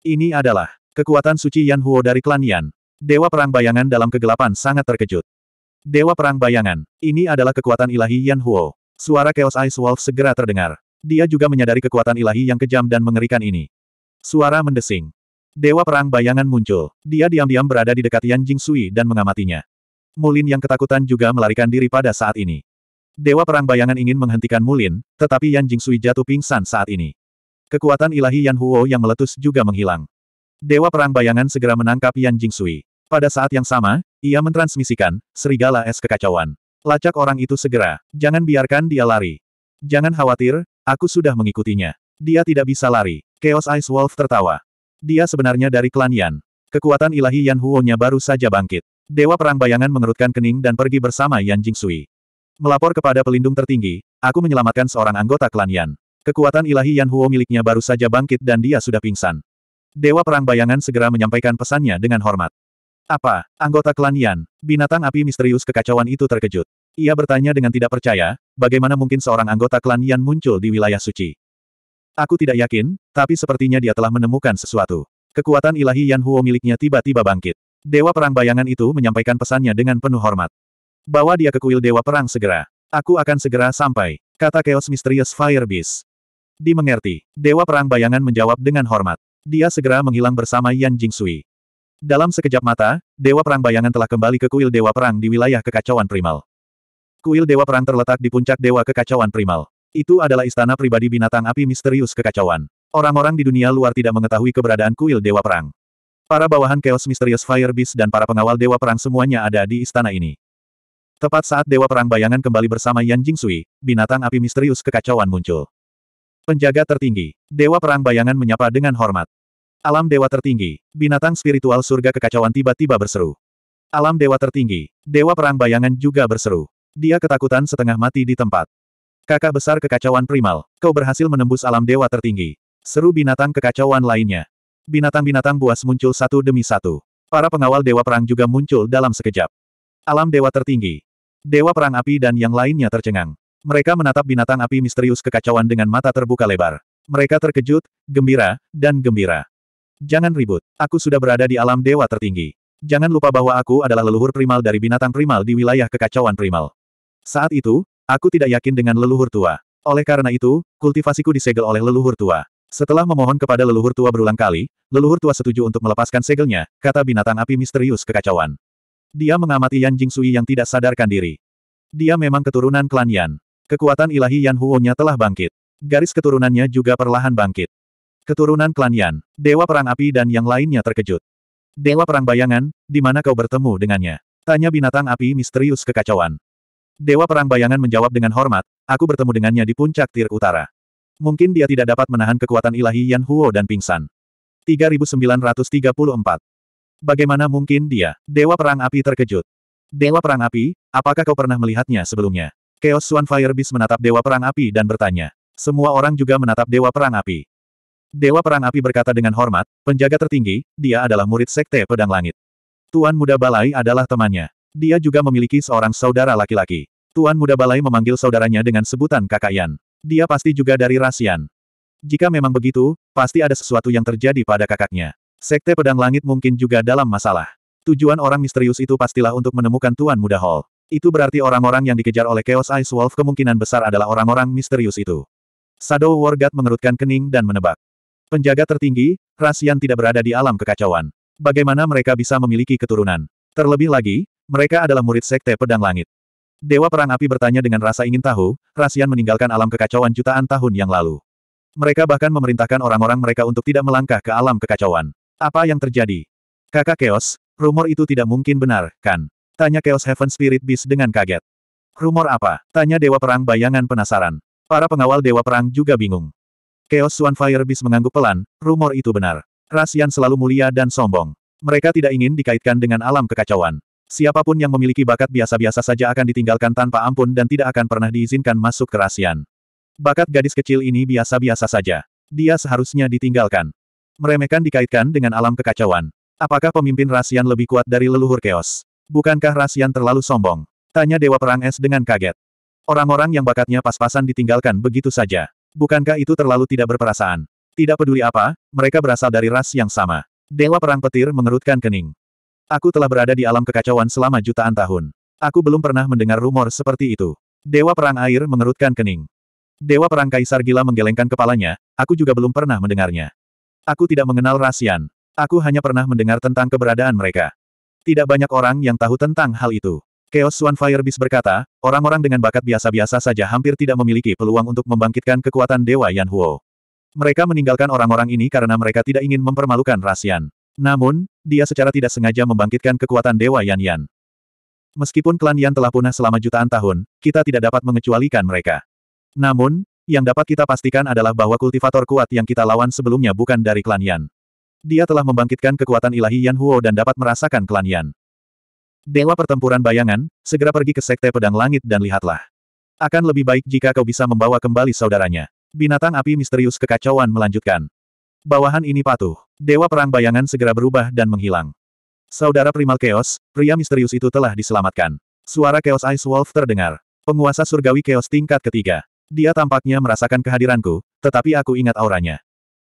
Ini adalah kekuatan suci Yan Huo dari klan Yan. Dewa Perang Bayangan dalam kegelapan sangat terkejut. Dewa Perang Bayangan, ini adalah kekuatan ilahi Yan Huo. Suara Chaos Ice Wolf segera terdengar. Dia juga menyadari kekuatan ilahi yang kejam dan mengerikan ini. Suara mendesing. Dewa Perang Bayangan muncul. Dia diam-diam berada di dekat Yan Jingsui dan mengamatinya. Mulin yang ketakutan juga melarikan diri pada saat ini. Dewa Perang Bayangan ingin menghentikan Mulin, tetapi Yan Jingsui jatuh pingsan saat ini. Kekuatan ilahi Yan Huo yang meletus juga menghilang. Dewa Perang Bayangan segera menangkap Yan Jingsui. Pada saat yang sama, ia mentransmisikan, serigala es kekacauan. Lacak orang itu segera, jangan biarkan dia lari. Jangan khawatir, aku sudah mengikutinya. Dia tidak bisa lari. Chaos Ice Wolf tertawa. Dia sebenarnya dari klan Yan. Kekuatan ilahi Yan Huo-nya baru saja bangkit. Dewa Perang Bayangan mengerutkan kening dan pergi bersama Yan Jingsui. Melapor kepada pelindung tertinggi, aku menyelamatkan seorang anggota klan Yan. Kekuatan ilahi Yan Huo miliknya baru saja bangkit dan dia sudah pingsan. Dewa Perang Bayangan segera menyampaikan pesannya dengan hormat. Apa, anggota klan Yan, binatang api misterius kekacauan itu terkejut. Ia bertanya dengan tidak percaya, bagaimana mungkin seorang anggota klan Yan muncul di wilayah suci. Aku tidak yakin, tapi sepertinya dia telah menemukan sesuatu. Kekuatan ilahi Yan Huo miliknya tiba-tiba bangkit. Dewa Perang Bayangan itu menyampaikan pesannya dengan penuh hormat. Bawa dia ke kuil Dewa Perang segera. Aku akan segera sampai, kata Chaos Misterius Fire Beast. Dimengerti, Dewa Perang Bayangan menjawab dengan hormat. Dia segera menghilang bersama Yan Jingsui. Dalam sekejap mata, Dewa Perang Bayangan telah kembali ke kuil Dewa Perang di wilayah kekacauan primal. Kuil Dewa Perang terletak di puncak Dewa Kekacauan Primal. Itu adalah istana pribadi binatang api misterius kekacauan. Orang-orang di dunia luar tidak mengetahui keberadaan kuil Dewa Perang. Para bawahan Chaos Misterius Fire Beast dan para pengawal Dewa Perang semuanya ada di istana ini. Tepat saat Dewa Perang Bayangan kembali bersama Yan Jingsui, binatang api misterius kekacauan muncul. Penjaga tertinggi, Dewa Perang Bayangan menyapa dengan hormat. Alam Dewa tertinggi, binatang spiritual surga kekacauan tiba-tiba berseru. Alam Dewa tertinggi, Dewa Perang Bayangan juga berseru. Dia ketakutan setengah mati di tempat. Kakak besar kekacauan primal, kau berhasil menembus alam dewa tertinggi. Seru binatang kekacauan lainnya binatang-binatang buas muncul satu demi satu. Para pengawal Dewa Perang juga muncul dalam sekejap. Alam Dewa Tertinggi. Dewa Perang Api dan yang lainnya tercengang. Mereka menatap binatang api misterius kekacauan dengan mata terbuka lebar. Mereka terkejut, gembira, dan gembira. Jangan ribut, aku sudah berada di alam Dewa Tertinggi. Jangan lupa bahwa aku adalah leluhur primal dari binatang primal di wilayah kekacauan primal. Saat itu, aku tidak yakin dengan leluhur tua. Oleh karena itu, kultivasiku disegel oleh leluhur tua. Setelah memohon kepada leluhur tua berulang kali, leluhur tua setuju untuk melepaskan segelnya, kata binatang api misterius kekacauan. Dia mengamati Yan Jingsui yang tidak sadarkan diri. Dia memang keturunan klan Yan. Kekuatan ilahi Yan Huo-nya telah bangkit. Garis keturunannya juga perlahan bangkit. Keturunan klan Yan, Dewa Perang Api dan yang lainnya terkejut. Dewa Perang Bayangan, di mana kau bertemu dengannya? Tanya binatang api misterius kekacauan. Dewa Perang Bayangan menjawab dengan hormat, aku bertemu dengannya di puncak tir utara. Mungkin dia tidak dapat menahan kekuatan ilahi Yan Huo dan pingsan. 3934. Bagaimana mungkin dia, Dewa Perang Api terkejut? Dewa Perang Api, apakah kau pernah melihatnya sebelumnya? Chaos Swan Fire Beast menatap Dewa Perang Api dan bertanya. Semua orang juga menatap Dewa Perang Api. Dewa Perang Api berkata dengan hormat, penjaga tertinggi, dia adalah murid Sekte Pedang Langit. Tuan Muda Balai adalah temannya. Dia juga memiliki seorang saudara laki-laki. Tuan Muda Balai memanggil saudaranya dengan sebutan Kakak Yan. Dia pasti juga dari Rasian. Jika memang begitu, pasti ada sesuatu yang terjadi pada kakaknya. Sekte Pedang Langit mungkin juga dalam masalah. Tujuan orang misterius itu pastilah untuk menemukan Tuan Muda Hall. Itu berarti orang-orang yang dikejar oleh Chaos Ice Wolf kemungkinan besar adalah orang-orang misterius itu. Shadow Wargat mengerutkan kening dan menebak. Penjaga tertinggi, Rasian tidak berada di alam kekacauan. Bagaimana mereka bisa memiliki keturunan? Terlebih lagi, mereka adalah murid Sekte Pedang Langit. Dewa Perang Api bertanya dengan rasa ingin tahu, Rasian meninggalkan alam kekacauan jutaan tahun yang lalu. Mereka bahkan memerintahkan orang-orang mereka untuk tidak melangkah ke alam kekacauan. Apa yang terjadi? Kakak Chaos, rumor itu tidak mungkin benar, kan? Tanya Chaos Heaven Spirit Beast dengan kaget. Rumor apa? Tanya Dewa Perang Bayangan penasaran. Para pengawal Dewa Perang juga bingung. Chaos Swan Fire Beast mengangguk pelan, rumor itu benar. Rasian selalu mulia dan sombong. Mereka tidak ingin dikaitkan dengan alam kekacauan. Siapapun yang memiliki bakat biasa-biasa saja akan ditinggalkan tanpa ampun dan tidak akan pernah diizinkan masuk ke rahasian. Bakat gadis kecil ini biasa-biasa saja. Dia seharusnya ditinggalkan. Meremehkan dikaitkan dengan alam kekacauan. Apakah pemimpin rahasian lebih kuat dari leluhur keos? Bukankah rahasian terlalu sombong? Tanya Dewa Perang Es dengan kaget. Orang-orang yang bakatnya pas-pasan ditinggalkan begitu saja. Bukankah itu terlalu tidak berperasaan? Tidak peduli apa, mereka berasal dari ras yang sama. Dewa Perang Petir mengerutkan kening. Aku telah berada di alam kekacauan selama jutaan tahun. Aku belum pernah mendengar rumor seperti itu. Dewa Perang Air mengerutkan kening. Dewa Perang Kaisar Gila menggelengkan kepalanya, aku juga belum pernah mendengarnya. Aku tidak mengenal Rasian. Aku hanya pernah mendengar tentang keberadaan mereka. Tidak banyak orang yang tahu tentang hal itu. Chaos Swan Fire Beast berkata, orang-orang dengan bakat biasa-biasa saja hampir tidak memiliki peluang untuk membangkitkan kekuatan Dewa Yan Huo. Mereka meninggalkan orang-orang ini karena mereka tidak ingin mempermalukan Rasian. Namun, dia secara tidak sengaja membangkitkan kekuatan Dewa Yan Yan. Meskipun klan Yan telah punah selama jutaan tahun, kita tidak dapat mengecualikan mereka. Namun, yang dapat kita pastikan adalah bahwa kultivator kuat yang kita lawan sebelumnya bukan dari klan Yan. Dia telah membangkitkan kekuatan ilahi Yan Huo dan dapat merasakan klan Yan. Dewa pertempuran bayangan, segera pergi ke Sekte Pedang Langit dan lihatlah. Akan lebih baik jika kau bisa membawa kembali saudaranya. Binatang api misterius kekacauan melanjutkan. Bawahan ini patuh. Dewa Perang Bayangan segera berubah dan menghilang. Saudara Primal Chaos, pria misterius itu telah diselamatkan. Suara Chaos Ice Wolf terdengar. Penguasa surgawi Chaos tingkat ketiga. Dia tampaknya merasakan kehadiranku, tetapi aku ingat auranya.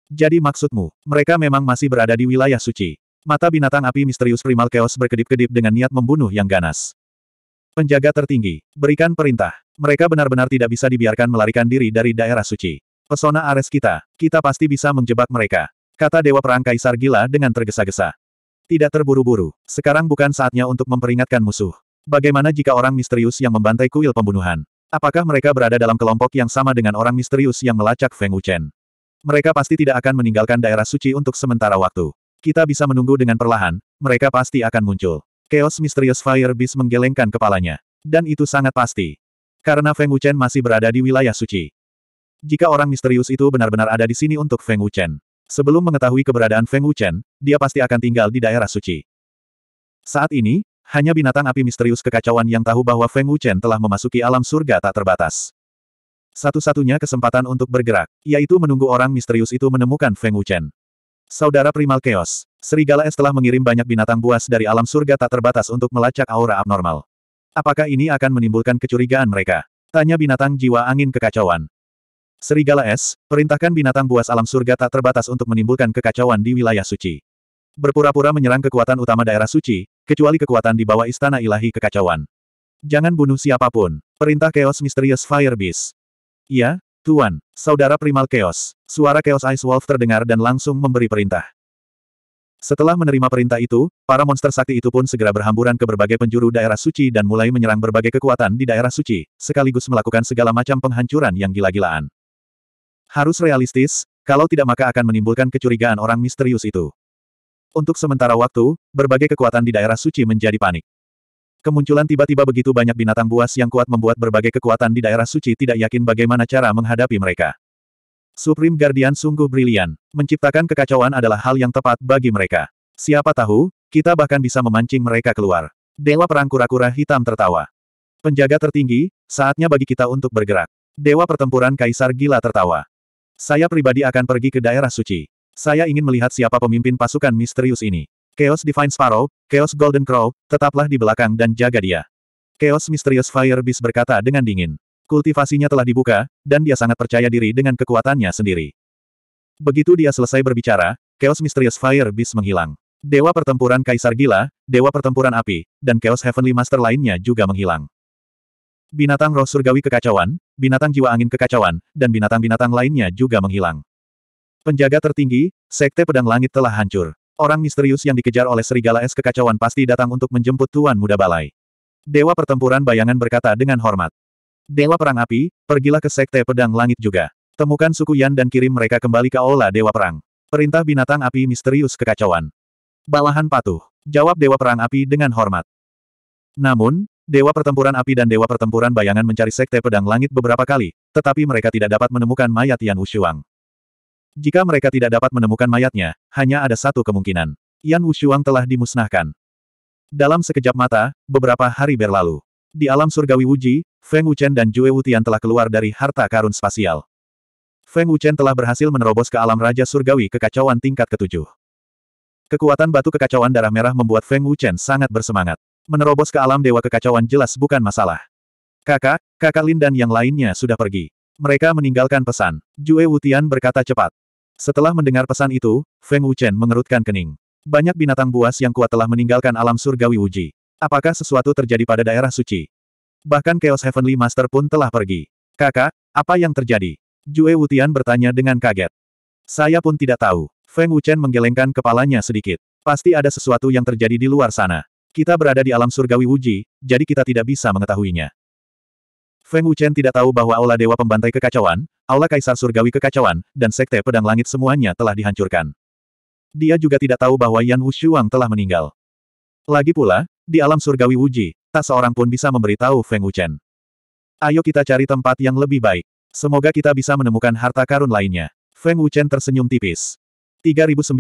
Jadi maksudmu, mereka memang masih berada di wilayah suci. Mata binatang api misterius Primal Chaos berkedip-kedip dengan niat membunuh yang ganas. Penjaga tertinggi, berikan perintah. Mereka benar-benar tidak bisa dibiarkan melarikan diri dari daerah suci. Pesona Ares kita, kita pasti bisa menjebak mereka. Kata Dewa Perang Kaisar Gila dengan tergesa-gesa. Tidak terburu-buru, sekarang bukan saatnya untuk memperingatkan musuh. Bagaimana jika orang misterius yang membantai kuil pembunuhan? Apakah mereka berada dalam kelompok yang sama dengan orang misterius yang melacak Feng Wuchen? Mereka pasti tidak akan meninggalkan daerah suci untuk sementara waktu. Kita bisa menunggu dengan perlahan, mereka pasti akan muncul. Chaos Misterius Fire Beast menggelengkan kepalanya. Dan itu sangat pasti. Karena Feng Wuchen masih berada di wilayah suci. Jika orang misterius itu benar-benar ada di sini untuk Feng Wuchen. Sebelum mengetahui keberadaan Feng Wuchen, dia pasti akan tinggal di daerah suci. Saat ini, hanya binatang api misterius kekacauan yang tahu bahwa Feng Wuchen telah memasuki alam surga tak terbatas. Satu-satunya kesempatan untuk bergerak, yaitu menunggu orang misterius itu menemukan Feng Wuchen. Saudara Primal Chaos, Serigala Es telah mengirim banyak binatang buas dari alam surga tak terbatas untuk melacak aura abnormal. Apakah ini akan menimbulkan kecurigaan mereka? Tanya binatang jiwa angin kekacauan. Serigala es, perintahkan binatang buas alam surga tak terbatas untuk menimbulkan kekacauan di wilayah suci. Berpura-pura menyerang kekuatan utama daerah suci, kecuali kekuatan di bawah istana ilahi kekacauan. Jangan bunuh siapapun. Perintah Chaos Mysterious Fire Beast. Ya, Tuan, Saudara Primal Chaos. Suara Chaos Ice Wolf terdengar dan langsung memberi perintah. Setelah menerima perintah itu, para monster sakti itu pun segera berhamburan ke berbagai penjuru daerah suci dan mulai menyerang berbagai kekuatan di daerah suci, sekaligus melakukan segala macam penghancuran yang gila-gilaan. Harus realistis, kalau tidak maka akan menimbulkan kecurigaan orang misterius itu. Untuk sementara waktu, berbagai kekuatan di daerah suci menjadi panik. Kemunculan tiba-tiba begitu banyak binatang buas yang kuat membuat berbagai kekuatan di daerah suci tidak yakin bagaimana cara menghadapi mereka. Supreme Guardian sungguh brilian. Menciptakan kekacauan adalah hal yang tepat bagi mereka. Siapa tahu, kita bahkan bisa memancing mereka keluar. Dewa Perang Kura-Kura Hitam tertawa. Penjaga tertinggi, saatnya bagi kita untuk bergerak. Dewa Pertempuran Kaisar Gila tertawa. Saya pribadi akan pergi ke daerah suci. Saya ingin melihat siapa pemimpin pasukan misterius ini. Chaos Divine Sparrow, Chaos Golden Crow, tetaplah di belakang dan jaga dia. Chaos Mysterious Fire Beast berkata dengan dingin. Kultivasinya telah dibuka, dan dia sangat percaya diri dengan kekuatannya sendiri. Begitu dia selesai berbicara, Chaos Mysterious Fire Beast menghilang. Dewa Pertempuran Kaisar Gila, Dewa Pertempuran Api, dan Chaos Heavenly Master lainnya juga menghilang. Binatang roh surgawi kekacauan, binatang jiwa angin kekacauan, dan binatang-binatang lainnya juga menghilang. Penjaga tertinggi, Sekte Pedang Langit telah hancur. Orang misterius yang dikejar oleh serigala es kekacauan pasti datang untuk menjemput Tuan Muda Balai. Dewa Pertempuran Bayangan berkata dengan hormat. Dewa Perang Api, pergilah ke Sekte Pedang Langit juga. Temukan suku Yan dan kirim mereka kembali ke Aula Dewa Perang. Perintah binatang api misterius kekacauan. Balahan patuh. Jawab Dewa Perang Api dengan hormat. Namun, Dewa pertempuran api dan dewa pertempuran bayangan mencari sekte pedang langit beberapa kali, tetapi mereka tidak dapat menemukan mayat Yan Wushuang. Jika mereka tidak dapat menemukan mayatnya, hanya ada satu kemungkinan. Yan Wushuang telah dimusnahkan. Dalam sekejap mata, beberapa hari berlalu. Di alam surgawi Wuji, Feng Wuchen dan Jue Wutian telah keluar dari harta karun spasial. Feng Wuchen telah berhasil menerobos ke alam Raja Surgawi kekacauan tingkat ketujuh. Kekuatan batu kekacauan darah merah membuat Feng Wuchen sangat bersemangat. Menerobos ke alam dewa kekacauan jelas bukan masalah. Kakak, kakak Lin dan yang lainnya sudah pergi. Mereka meninggalkan pesan. Jue Wutian berkata cepat. Setelah mendengar pesan itu, Feng Wuchen mengerutkan kening. Banyak binatang buas yang kuat telah meninggalkan alam surgawi Wuji Apakah sesuatu terjadi pada daerah suci? Bahkan Chaos Heavenly Master pun telah pergi. Kakak, apa yang terjadi? Jue Wutian bertanya dengan kaget. Saya pun tidak tahu. Feng Wuchen menggelengkan kepalanya sedikit. Pasti ada sesuatu yang terjadi di luar sana. Kita berada di alam surgawi Wuji, jadi kita tidak bisa mengetahuinya. Feng Wuchen tidak tahu bahwa Aula Dewa Pembantai Kekacauan, Aula Kaisar Surgawi Kekacauan, dan Sekte Pedang Langit semuanya telah dihancurkan. Dia juga tidak tahu bahwa Yan Wushuang telah meninggal. Lagi pula, di alam surgawi Wuji, tak seorang pun bisa memberitahu Feng Wuchen. Ayo kita cari tempat yang lebih baik. Semoga kita bisa menemukan harta karun lainnya. Feng Wuchen tersenyum tipis. 3935.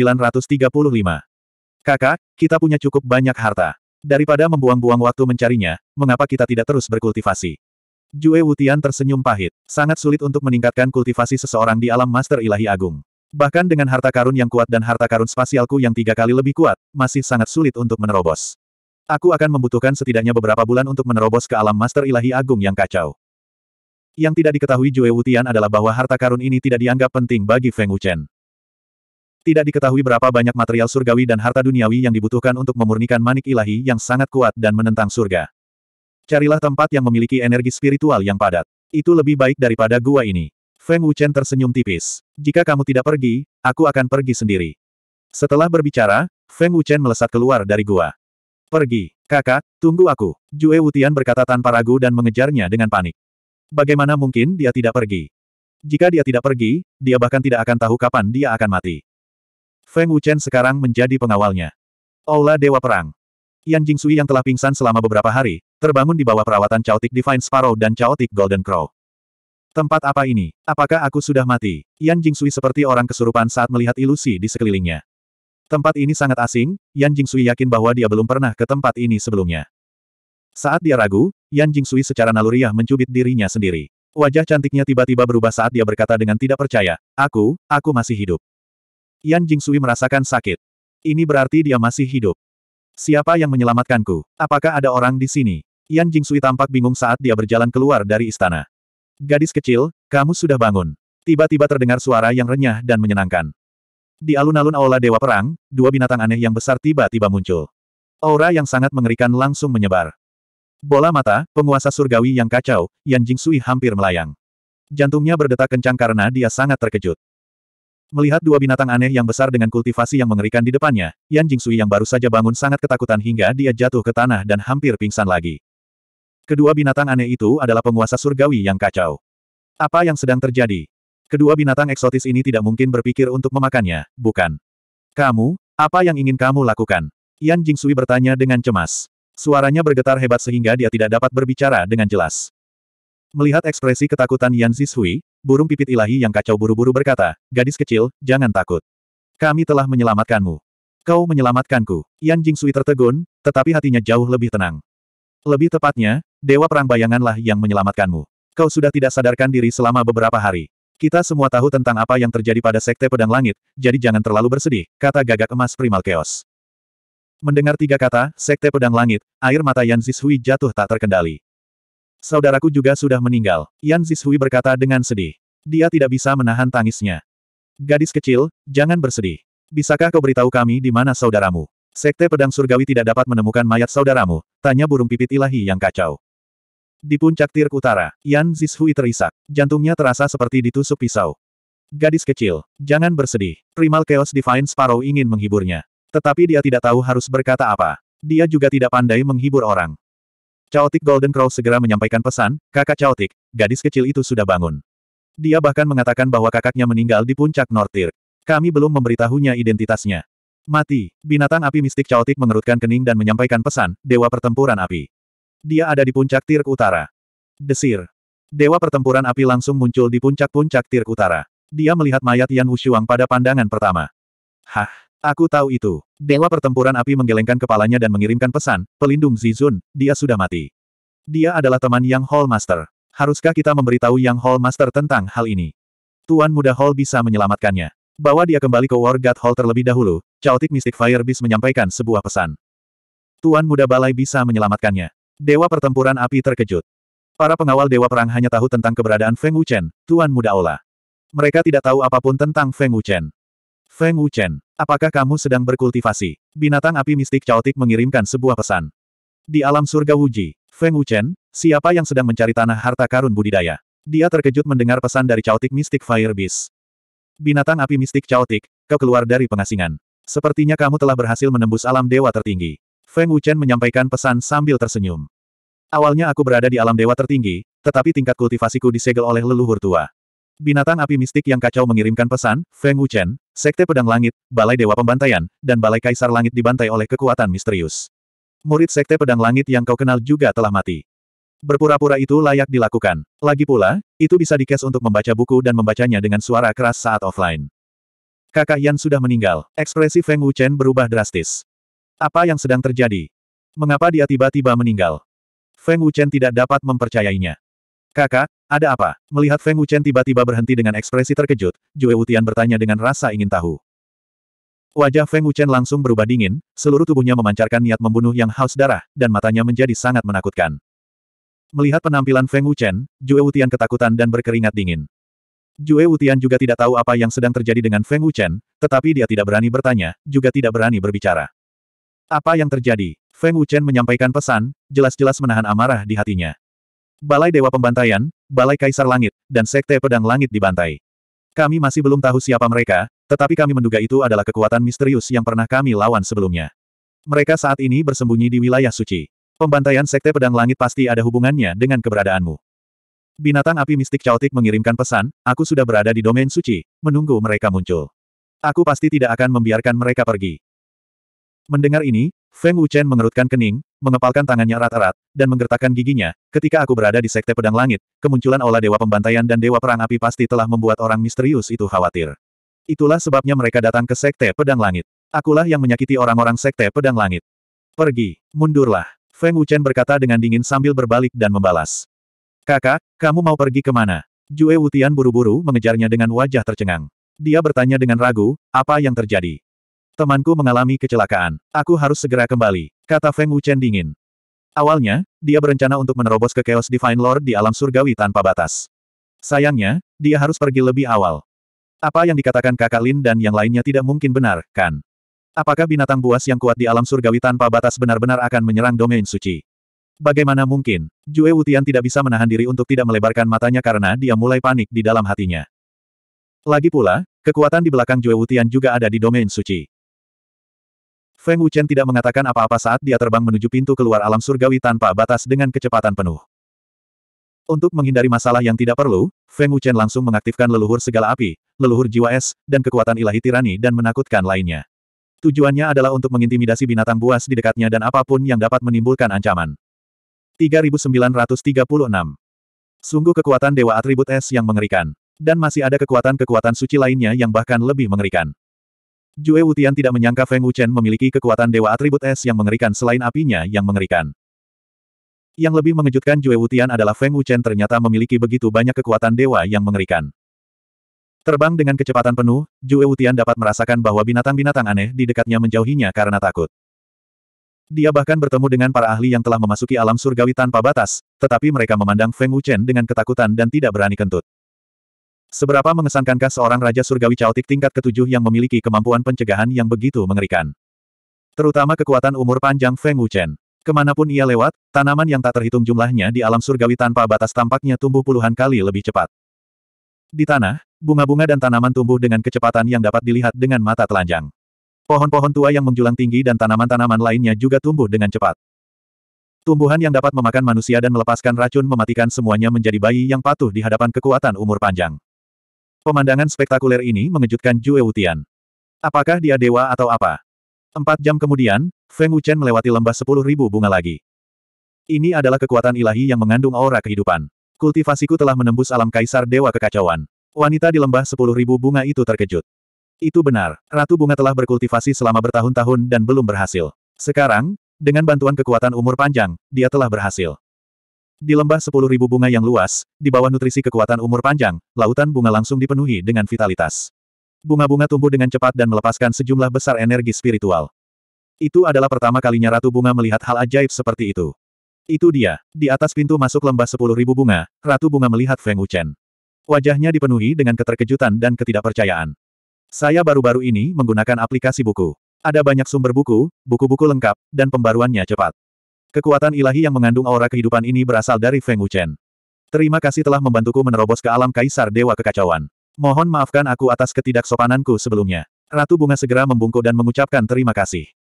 Kakak, kita punya cukup banyak harta. Daripada membuang-buang waktu mencarinya, mengapa kita tidak terus berkultivasi? Jue Wutian tersenyum pahit. Sangat sulit untuk meningkatkan kultivasi seseorang di alam Master Ilahi Agung. Bahkan dengan harta karun yang kuat dan harta karun spasialku yang tiga kali lebih kuat, masih sangat sulit untuk menerobos. Aku akan membutuhkan setidaknya beberapa bulan untuk menerobos ke alam Master Ilahi Agung yang kacau. Yang tidak diketahui Jue Wutian adalah bahwa harta karun ini tidak dianggap penting bagi Feng Wuchen. Tidak diketahui berapa banyak material surgawi dan harta duniawi yang dibutuhkan untuk memurnikan manik ilahi yang sangat kuat dan menentang surga. Carilah tempat yang memiliki energi spiritual yang padat. Itu lebih baik daripada gua ini. Feng Wuchen tersenyum tipis. Jika kamu tidak pergi, aku akan pergi sendiri. Setelah berbicara, Feng Wuchen melesat keluar dari gua. Pergi, kakak, tunggu aku. Jue Wutian berkata tanpa ragu dan mengejarnya dengan panik. Bagaimana mungkin dia tidak pergi? Jika dia tidak pergi, dia bahkan tidak akan tahu kapan dia akan mati. Feng Wuchen sekarang menjadi pengawalnya. Aula Dewa Perang. Yan Jing Sui yang telah pingsan selama beberapa hari, terbangun di bawah perawatan Chaotic Divine Sparrow dan Chaotic Golden Crow. Tempat apa ini? Apakah aku sudah mati? Yan Jing Sui seperti orang kesurupan saat melihat ilusi di sekelilingnya. Tempat ini sangat asing, Yan Jing Sui yakin bahwa dia belum pernah ke tempat ini sebelumnya. Saat dia ragu, Yan Jing Sui secara naluriah mencubit dirinya sendiri. Wajah cantiknya tiba-tiba berubah saat dia berkata dengan tidak percaya, Aku, aku masih hidup. Yan Jing Sui merasakan sakit. Ini berarti dia masih hidup. Siapa yang menyelamatkanku? Apakah ada orang di sini? Yan Jing Sui tampak bingung saat dia berjalan keluar dari istana. Gadis kecil, kamu sudah bangun. Tiba-tiba terdengar suara yang renyah dan menyenangkan. Di alun-alun Aula Dewa Perang, dua binatang aneh yang besar tiba-tiba muncul. Aura yang sangat mengerikan langsung menyebar. Bola mata, penguasa surgawi yang kacau, Yan Jing Sui hampir melayang. Jantungnya berdetak kencang karena dia sangat terkejut. Melihat dua binatang aneh yang besar dengan kultivasi yang mengerikan di depannya, Yan Jingsui yang baru saja bangun sangat ketakutan hingga dia jatuh ke tanah dan hampir pingsan lagi. Kedua binatang aneh itu adalah penguasa surgawi yang kacau. Apa yang sedang terjadi? Kedua binatang eksotis ini tidak mungkin berpikir untuk memakannya, bukan? Kamu, apa yang ingin kamu lakukan? Yan Jingsui bertanya dengan cemas. Suaranya bergetar hebat sehingga dia tidak dapat berbicara dengan jelas. Melihat ekspresi ketakutan Yan Zishui, burung pipit ilahi yang kacau buru-buru berkata, gadis kecil, jangan takut. Kami telah menyelamatkanmu. Kau menyelamatkanku. Yan Jing Jingsui tertegun, tetapi hatinya jauh lebih tenang. Lebih tepatnya, Dewa Perang Bayanganlah yang menyelamatkanmu. Kau sudah tidak sadarkan diri selama beberapa hari. Kita semua tahu tentang apa yang terjadi pada Sekte Pedang Langit, jadi jangan terlalu bersedih, kata gagak emas Primal Chaos. Mendengar tiga kata, Sekte Pedang Langit, air mata Yan Zishui jatuh tak terkendali. Saudaraku juga sudah meninggal, Yan Zishui berkata dengan sedih. Dia tidak bisa menahan tangisnya. Gadis kecil, jangan bersedih. Bisakah kau beritahu kami di mana saudaramu? Sekte pedang surgawi tidak dapat menemukan mayat saudaramu, tanya burung pipit ilahi yang kacau. Di puncak tirk utara, Yan Zishui terisak. Jantungnya terasa seperti ditusuk pisau. Gadis kecil, jangan bersedih. Primal Chaos Divine Sparrow ingin menghiburnya. Tetapi dia tidak tahu harus berkata apa. Dia juga tidak pandai menghibur orang. Chaotic Golden Crow segera menyampaikan pesan, kakak Chaotic, gadis kecil itu sudah bangun. Dia bahkan mengatakan bahwa kakaknya meninggal di puncak Nortir. Kami belum memberitahunya identitasnya. Mati, binatang api mistik Chaotic mengerutkan kening dan menyampaikan pesan, Dewa Pertempuran Api. Dia ada di puncak Tirk Utara. Desir. Dewa Pertempuran Api langsung muncul di puncak-puncak Tirk Utara. Dia melihat mayat Yan Wushuang pada pandangan pertama. Hah, Aku tahu itu. Dewa pertempuran api menggelengkan kepalanya dan mengirimkan pesan, pelindung Zizun, dia sudah mati. Dia adalah teman Yang Hall Master. Haruskah kita memberitahu Yang Hall Master tentang hal ini? Tuan Muda Hall bisa menyelamatkannya. Bawa dia kembali ke Wargat Hall terlebih dahulu, Chaotic Mystic Fire Beast menyampaikan sebuah pesan. Tuan Muda Balai bisa menyelamatkannya. Dewa pertempuran api terkejut. Para pengawal Dewa Perang hanya tahu tentang keberadaan Feng Wuchen, Tuan Muda Ola. Mereka tidak tahu apapun tentang Feng Wuchen. Feng Wuchen, apakah kamu sedang berkultivasi? Binatang api mistik caotik mengirimkan sebuah pesan. Di alam surga Wuji, Feng Wuchen, siapa yang sedang mencari tanah harta karun budidaya? Dia terkejut mendengar pesan dari caotik mistik Fire Beast. Binatang api mistik caotik, kau keluar dari pengasingan. Sepertinya kamu telah berhasil menembus alam dewa tertinggi. Feng Wuchen menyampaikan pesan sambil tersenyum. Awalnya aku berada di alam dewa tertinggi, tetapi tingkat kultivasiku disegel oleh leluhur tua. Binatang api mistik yang kacau mengirimkan pesan, Feng Wuchen, Sekte Pedang Langit, Balai Dewa Pembantaian, dan Balai Kaisar Langit dibantai oleh kekuatan misterius. Murid Sekte Pedang Langit yang kau kenal juga telah mati. Berpura-pura itu layak dilakukan. Lagi pula, itu bisa dikes untuk membaca buku dan membacanya dengan suara keras saat offline. Kakak Yan sudah meninggal. Ekspresi Feng Wuchen berubah drastis. Apa yang sedang terjadi? Mengapa dia tiba-tiba meninggal? Feng Wuchen tidak dapat mempercayainya. Kakak, ada apa? Melihat Feng Wuchen tiba-tiba berhenti dengan ekspresi terkejut, Jue Wutian bertanya dengan rasa ingin tahu. Wajah Feng Wuchen langsung berubah dingin, seluruh tubuhnya memancarkan niat membunuh yang haus darah, dan matanya menjadi sangat menakutkan. Melihat penampilan Feng Wuchen, Jue Wutian ketakutan dan berkeringat dingin. Jue Wutian juga tidak tahu apa yang sedang terjadi dengan Feng Wuchen, tetapi dia tidak berani bertanya, juga tidak berani berbicara. Apa yang terjadi? Feng Wuchen menyampaikan pesan, jelas-jelas menahan amarah di hatinya. Balai Dewa Pembantaian, Balai Kaisar Langit, dan Sekte Pedang Langit dibantai. Kami masih belum tahu siapa mereka, tetapi kami menduga itu adalah kekuatan misterius yang pernah kami lawan sebelumnya. Mereka saat ini bersembunyi di wilayah suci. Pembantaian Sekte Pedang Langit pasti ada hubungannya dengan keberadaanmu. Binatang api mistik caotik mengirimkan pesan, aku sudah berada di domain suci, menunggu mereka muncul. Aku pasti tidak akan membiarkan mereka pergi. Mendengar ini, Feng Wuchen mengerutkan kening, mengepalkan tangannya erat-erat, dan menggertakkan giginya, ketika aku berada di Sekte Pedang Langit, kemunculan olah Dewa Pembantaian dan Dewa Perang Api pasti telah membuat orang misterius itu khawatir. Itulah sebabnya mereka datang ke Sekte Pedang Langit. Akulah yang menyakiti orang-orang Sekte Pedang Langit. Pergi, mundurlah. Feng Wuchen berkata dengan dingin sambil berbalik dan membalas. Kakak, kamu mau pergi kemana? Jue Wutian buru-buru mengejarnya dengan wajah tercengang. Dia bertanya dengan ragu, apa yang terjadi? Temanku mengalami kecelakaan. Aku harus segera kembali, kata Feng Wuchen dingin. Awalnya, dia berencana untuk menerobos ke Chaos Divine Lord di alam surgawi tanpa batas. Sayangnya, dia harus pergi lebih awal. Apa yang dikatakan kakak Lin dan yang lainnya tidak mungkin benar, kan? Apakah binatang buas yang kuat di alam surgawi tanpa batas benar-benar akan menyerang domain suci? Bagaimana mungkin? Jue Wutian tidak bisa menahan diri untuk tidak melebarkan matanya karena dia mulai panik di dalam hatinya. Lagi pula, kekuatan di belakang Jue Wutian juga ada di domain suci. Feng Wuchen tidak mengatakan apa-apa saat dia terbang menuju pintu keluar alam surgawi tanpa batas dengan kecepatan penuh. Untuk menghindari masalah yang tidak perlu, Feng Wuchen langsung mengaktifkan leluhur segala api, leluhur jiwa es, dan kekuatan ilahi tirani dan menakutkan lainnya. Tujuannya adalah untuk mengintimidasi binatang buas di dekatnya dan apapun yang dapat menimbulkan ancaman. 3936 Sungguh kekuatan Dewa Atribut Es yang mengerikan. Dan masih ada kekuatan-kekuatan suci lainnya yang bahkan lebih mengerikan. Jue Wutian tidak menyangka Feng Wuchen memiliki kekuatan dewa atribut es yang mengerikan selain apinya yang mengerikan. Yang lebih mengejutkan Jue Wutian adalah Feng Wuchen ternyata memiliki begitu banyak kekuatan dewa yang mengerikan. Terbang dengan kecepatan penuh, Jue Wutian dapat merasakan bahwa binatang-binatang aneh di dekatnya menjauhinya karena takut. Dia bahkan bertemu dengan para ahli yang telah memasuki alam surgawi tanpa batas, tetapi mereka memandang Feng Wuchen dengan ketakutan dan tidak berani kentut. Seberapa mengesankankah seorang Raja Surgawi Chaotic tingkat ketujuh yang memiliki kemampuan pencegahan yang begitu mengerikan? Terutama kekuatan umur panjang Feng Wuchen. Kemanapun ia lewat, tanaman yang tak terhitung jumlahnya di alam surgawi tanpa batas tampaknya tumbuh puluhan kali lebih cepat. Di tanah, bunga-bunga dan tanaman tumbuh dengan kecepatan yang dapat dilihat dengan mata telanjang. Pohon-pohon tua yang menjulang tinggi dan tanaman-tanaman lainnya juga tumbuh dengan cepat. Tumbuhan yang dapat memakan manusia dan melepaskan racun mematikan semuanya menjadi bayi yang patuh di hadapan kekuatan umur panjang. Pemandangan spektakuler ini mengejutkan Jue Wutian. Apakah dia dewa atau apa? Empat jam kemudian, Feng Wuchen melewati lembah sepuluh ribu bunga lagi. Ini adalah kekuatan ilahi yang mengandung aura kehidupan. Kultivasiku telah menembus alam kaisar dewa kekacauan. Wanita di lembah sepuluh ribu bunga itu terkejut. Itu benar, Ratu Bunga telah berkultivasi selama bertahun-tahun dan belum berhasil. Sekarang, dengan bantuan kekuatan umur panjang, dia telah berhasil. Di lembah sepuluh ribu bunga yang luas, di bawah nutrisi kekuatan umur panjang, lautan bunga langsung dipenuhi dengan vitalitas. Bunga-bunga tumbuh dengan cepat dan melepaskan sejumlah besar energi spiritual. Itu adalah pertama kalinya Ratu Bunga melihat hal ajaib seperti itu. Itu dia, di atas pintu masuk lembah sepuluh ribu bunga, Ratu Bunga melihat Feng Wuchen. Wajahnya dipenuhi dengan keterkejutan dan ketidakpercayaan. Saya baru-baru ini menggunakan aplikasi buku. Ada banyak sumber buku, buku-buku lengkap, dan pembaruannya cepat. Kekuatan ilahi yang mengandung aura kehidupan ini berasal dari Feng Wuchen. Terima kasih telah membantuku menerobos ke alam Kaisar Dewa Kekacauan. Mohon maafkan aku atas ketidaksopananku sebelumnya. Ratu Bunga segera membungkuk dan mengucapkan terima kasih.